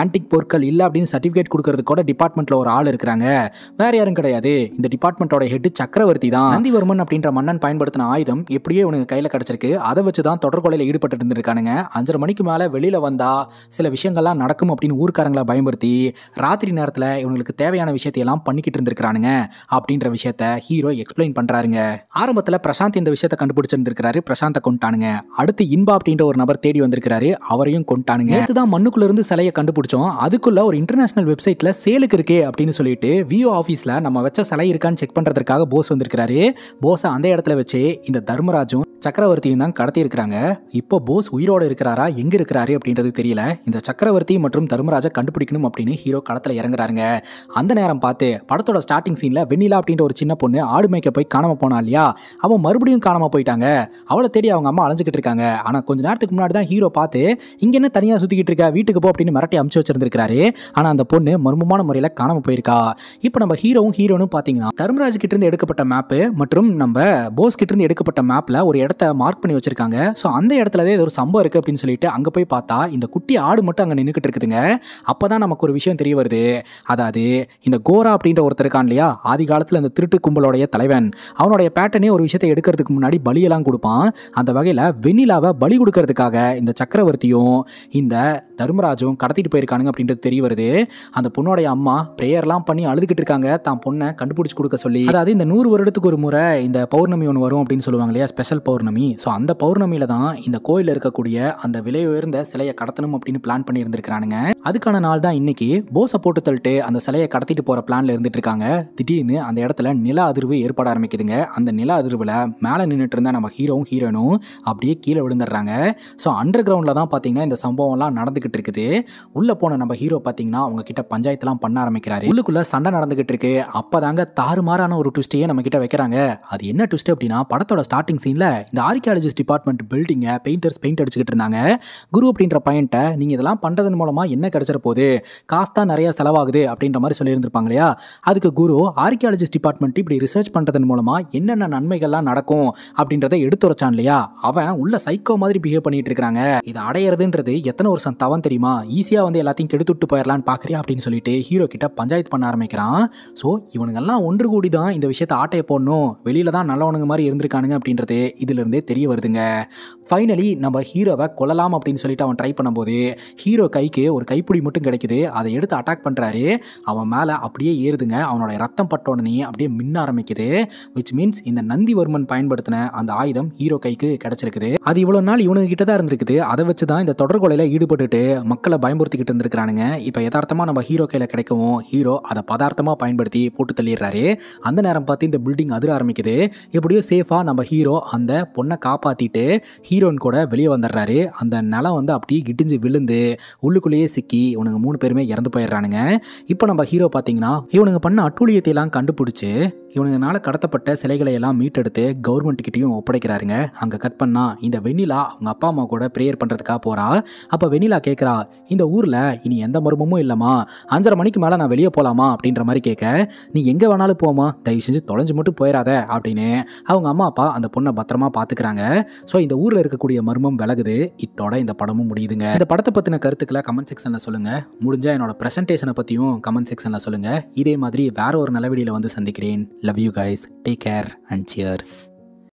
[SPEAKER 1] ஆன்டிக் பொருட்கள் இல்லை அப்படின்னு சர்டிஃபிகேட் கொடுக்கறது கூட டிபார்ட்மெண்ட்டில் ஒரு ஆள் இருக்கிறாங்க வேற யாரும் கிடையாது இந்த டிபார்ட்மெண்ட்டோட ஹெட் சக்கரவர்த்தி தான் நந்திவர்மன் அப்படின்ற மன்னன் பயன்படுத்தின ஆயுதம் எப்படியோ இவனுக்கு கையில் கிடச்சிருக்கு அதை வச்சு தான் தொடர்கொலையில் ஈடுபட்டு இருந்திருக்கானுங்க அஞ்சரை மணிக்கு மேலே வெளியில் வந்தால் சில விஷயங்கள்லாம் நடக்கும் அப்படின்னு ஊர்க்காரங்களை பயன்படுத்தி ராத்திரி நேரத்தில் இவங்களுக்கு தேவையான விஷயத்தையெல்லாம் பண்ணிக்கிட்டு இருந்திருக்கிறானுங்க அப்படின்ற விஷயத்த ஹீரோ எக்ஸ்பிளைன் பண்ணுறாருங்க ஆரம்பத்தில் பிரசாந்த் இந்த விஷயத்தை கண்டுபிடிச்சிருந்திருக்கிறாரு பிரசாந்தை கொண்டானுங்க அடுத்து இன்பா அப்படின்ற ஒரு நபர் தேடி வந்திருக்கிறாரு அவரையும் கொண்டானுங்க இதுதான் மண்ணு இருந்து சிலையை கண்டுபிடிச்சோம் அதுக்குள்ளே ஒரு இன்டர்நேஷனல் வெப்சைட்டில் சேலுக்கு இருக்கே அப்படின்னு சொல்லிட்டு விஓ ஆஃபீஸில் நம்ம வச்ச சிலை இருக்கான்னு செக் பண்ணுறதுக்காக போஸ் வந்திருக்கிறாரு போஸை அந்த இடத்துல வச்சு இந்த தர்மராஜும் சக்கரவர்த்தியும் தான் கடத்தி இருக்கிறாங்க இப்போ போஸ் உயிரோடு இருக்கிறாரா எங்கே இருக்கிறாரு அப்படின்றது தெரியல இந்த சக்கரவர்த்தி மற்றும் தர்மராஜ கண்டுபிடிக்கணும் அப்படின்னு ஹீரோ களத்தில் இறங்குறாருங்க அந்த நேரம் பார்த்து படத்தோட ஸ்டார்டிங் சீனில் வெண்ணிலா அப்படின்ற ஒரு சின்ன பொண்ணு ஆடு மேய்க்க போய் காணாமல் போனா இல்லையா அவன் மறுபடியும் காணாமல் போயிட்டாங்க அவளை தேடி அவங்க அம்மா அலைஞ்சிக்கிட்டு இருக்காங்க ஆனால் கொஞ்ச நேரத்துக்கு முன்னாடி தான் ஹீரோ பார்த்து இங்கே என்ன தனியாக சுற்றிக்கிட்டு இருக்கா வீட்டுக்கு போ அப்படின்னு மிரட்டி அமுச்சு வச்சிருந்திருக்காரு ஆனால் அந்த பொண்ணு மர்மமான முறையில் காணாம போயிருக்கா இப்போ நம்ம ஹீரோவும் ஹீரோனும் பார்த்தீங்கன்னா தர்மராஜ் கிட்டேருந்து எடுக்கப்பட்ட மேப்பு மற்றும் நம்ம போஸ் இருந்து எடுக்கப்பட்ட மேப்பில் ஒரு இடத்த மார்க் பண்ணி வச்சிருக்காங்க ஸோ அந்த இடத்துல ஏதோ ஒரு சம்பவம் இருக்குது அப்படின்னு சொல்லிட்டு அங்கே போய் பார்த்தா இந்த குட்டி ஆடு மட்டும் அங்கே நின்றுக்கிட்டு இருக்குதுங்க அப்போ தான் நமக்கு ஒரு விஷயம் தெரிய வருது அதாவது இந்த கோரா அப்படின்ற ஒருத்தர் இருக்கான் இல்லையா ஆதி காலத்தில் இந்த திருட்டு கும்பலோடைய தலைவன் அவனுடைய பேட்டனே ஒரு விஷயத்தை எடுக்கிறதுக்கு முன்னாடி பலியெல்லாம் கொடுப்பான் அந்த வகையில் வெண்ணிலாவை பலி கொடுக்கறதுக்காக இந்த சக்கரவர்த்தியும் இந்த தர்மராஜும் கடத்திட்டு போயிருக்கானுங்க அப்படின்றது தெரிய வருது அந்த பொண்ணோடைய அம்மா ப்ரேயர்லாம் பண்ணி அழுதுகிட்டு இருக்காங்க தான் பொண்ணை கண்டுபிடிச்சி கொடுக்க சொல்லி அதாவது இந்த நூறு வருடத்துக்கு ஒரு முறை இந்த பௌர்ணமி ஒன்று வரும் அப்படின்னு சொல்லுவாங்க இல்லையா ஸ்பெஷல் பௌர்ணமி ஸோ அந்த பௌர்ணமியில தான் இந்த கோயிலில் இருக்கக்கூடிய அந்த விலை உயர்ந்த சிலையை கடத்தணும் அப்படின்னு பிளான் பண்ணி இருந்திருக்கிறானுங்க அதுக்கான நாள் தான் இன்னைக்கு போஸை போட்டு தள்ளிட்டு அந்த சிலையை கடத்திட்டு போகிற பிளான்ல இருந்துட்டு இருக்காங்க திடீர்னு அந்த இடத்துல நில அதிர்வு ஏற்பட ஆரம்பிக்குதுங்க அந்த நில அதிர்வில் மேலே நின்றுட்டு இருந்தால் நம்ம ஹீரோவும் ஹீரோயினும் அப்படியே கீழே விழுந்துடுறாங்க ஸோ அண்டர் கிரவுண்ட்ல தான் பார்த்தீங்கன்னா இந்த சம்பவம்லாம் நடந்துக்கிட்டு நடந்துகிட்டு இருக்குது உள்ளே போன நம்ம ஹீரோ பார்த்தீங்கன்னா அவங்க கிட்ட பஞ்சாயத்துலாம் பண்ண ஆரம்பிக்கிறாரு உள்ளுக்குள்ள சண்டை நடந்துகிட்டு இருக்கு அப்பதாங்க தாறுமாறான ஒரு டுவிஸ்டையே நம்ம கிட்ட வைக்கிறாங்க அது என்ன ட்விஸ்ட் அப்படின்னா படத்தோட ஸ்டார்டிங் சீனில் இந்த ஆர்கியாலஜிஸ்ட் டிபார்ட்மெண்ட் பில்டிங்கை பெயிண்டர்ஸ் பெயிண்ட் அடிச்சுக்கிட்டு இருந்தாங்க குரு அப்படின்ற பையன்ட்ட நீங்கள் இதெல்லாம் பண்ணுறதன் மூலமாக என்ன கிடைச்சிரு போகுது காசு தான் நிறைய செலவாகுது அப்படின்ற மாதிரி சொல்லியிருந்திருப்பாங்க இல்லையா அதுக்கு குரு ஆர்கியாலஜிஸ்ட் டிபார்ட்மெண்ட் இப்படி ரிசர்ச் பண்ணுறதன் மூலமாக என்னென்ன நன்மைகள்லாம் நடக்கும் அப்படின்றத எடுத்துரைச்சான் இல்லையா அவன் உள்ள சைக்கோ மாதிரி பிஹேவ் பண்ணிட்டு இருக்காங்க இதை அடையிறதுன்றது எத்தனை வருஷம் தவறு அவன் தெரியுமா ஈஸியாக வந்து எல்லாத்தையும் கெடுத்துட்டு போயிடலான்னு பார்க்குறியா அப்படின்னு சொல்லிட்டு ஹீரோ கிட்ட பஞ்சாயத்து பண்ண ஆரம்பிக்கிறான் ஸோ இவனுங்கெல்லாம் ஒன்று கூடி தான் இந்த விஷயத்தை ஆட்டையை போடணும் வெளியில் தான் நல்லவனுங்க மாதிரி இருந்திருக்கானுங்க அப்படின்றது இதுலேருந்தே தெரிய வருதுங்க ஃபைனலி நம்ம ஹீரோவை கொல்லலாம் அப்படின்னு சொல்லிட்டு அவன் ட்ரை பண்ணும்போது ஹீரோ கைக்கு ஒரு கைப்பிடி மட்டும் கிடைக்குது அதை எடுத்து அட்டாக் பண்ணுறாரு அவன் மேலே அப்படியே ஏறுதுங்க அவனோட ரத்தம் பட்டோடனே அப்படியே மின்ன ஆரம்பிக்குது விச் மீன்ஸ் இந்த நந்திவர்மன் பயன்படுத்தின அந்த ஆயுதம் ஹீரோ கைக்கு கிடச்சிருக்குது அது இவ்வளோ நாள் இவனுக்கு கிட்ட தான் இருந்திருக்குது அதை வச்சு தான் இந்த தொடர்கொலையில் ஈடுபட்டுட்டு மக்களை பயன்படுத்திக்கிட்டு இருந்திருக்கிறானுங்க இப்போ யதார்த்தமாக நம்ம ஹீரோ கையில் கிடைக்கவும் ஹீரோ அதை பதார்த்தமாக பயன்படுத்தி போட்டு தள்ளிடுறாரு அந்த நேரம் பார்த்து இந்த பில்டிங் அதிர ஆரம்பிக்குது எப்படியோ சேஃபாக நம்ம ஹீரோ அந்த பொண்ணை காப்பாற்றிட்டு ஹீரோன் கூட வெளியே வந்துடுறாரு அந்த நிலம் வந்து அப்படியே இடிஞ்சு விழுந்து உள்ளுக்குள்ளேயே சிக்கி இவனுங்க மூணு பேருமே இறந்து போயிடுறானுங்க இப்போ நம்ம ஹீரோ பார்த்தீங்கன்னா இவனுங்க பண்ண அட்டூழியத்தையெல்லாம் கண்டுபிடிச்சி இவனுங்கனால கடத்தப்பட்ட சிலைகளை எல்லாம் மீட்டெடுத்து கவர்மெண்ட் கிட்டையும் ஒப்படைக்கிறாருங்க அங்கே கட் பண்ணால் இந்த வெண்ணிலா அவங்க அப்பா அம்மா கூட ப்ரேயர் பண்ணுறதுக்காக போகிறா அப்போ வெண்ணிலா கேட்குறா இந்த ஊரில் இனி எந்த மர்மமும் இல்லைம்மா அஞ்சரை மணிக்கு மேலே நான் வெளியே போகலாமா அப்படின்ற மாதிரி கேட்க நீ எங்கே வேணாலும் போமா தயவு செஞ்சு தொலைஞ்சு மட்டும் போயிடாத அப்படின்னு அவங்க அம்மா அப்பா அந்த பொண்ணை பத்திரமா பார்த்துக்கிறாங்க ஸோ இந்த ஊரில் இருக்கக்கூடிய மர்மம் விலகுது இத்தோட இந்த படமும் முடியுதுங்க இந்த படத்தை பற்றின கருத்துக்களை கமெண்ட் செக்ஷனில் சொல்லுங்கள் முடிஞ்சால் என்னோட ப்ரெசன்டேஷனை பற்றியும் கமெண்ட் செக்ஷனில் சொல்லுங்கள் இதே மாதிரி வேற ஒரு நிலவடியில் வந்து சந்திக்கிறேன் Love you guys. Take care and cheers.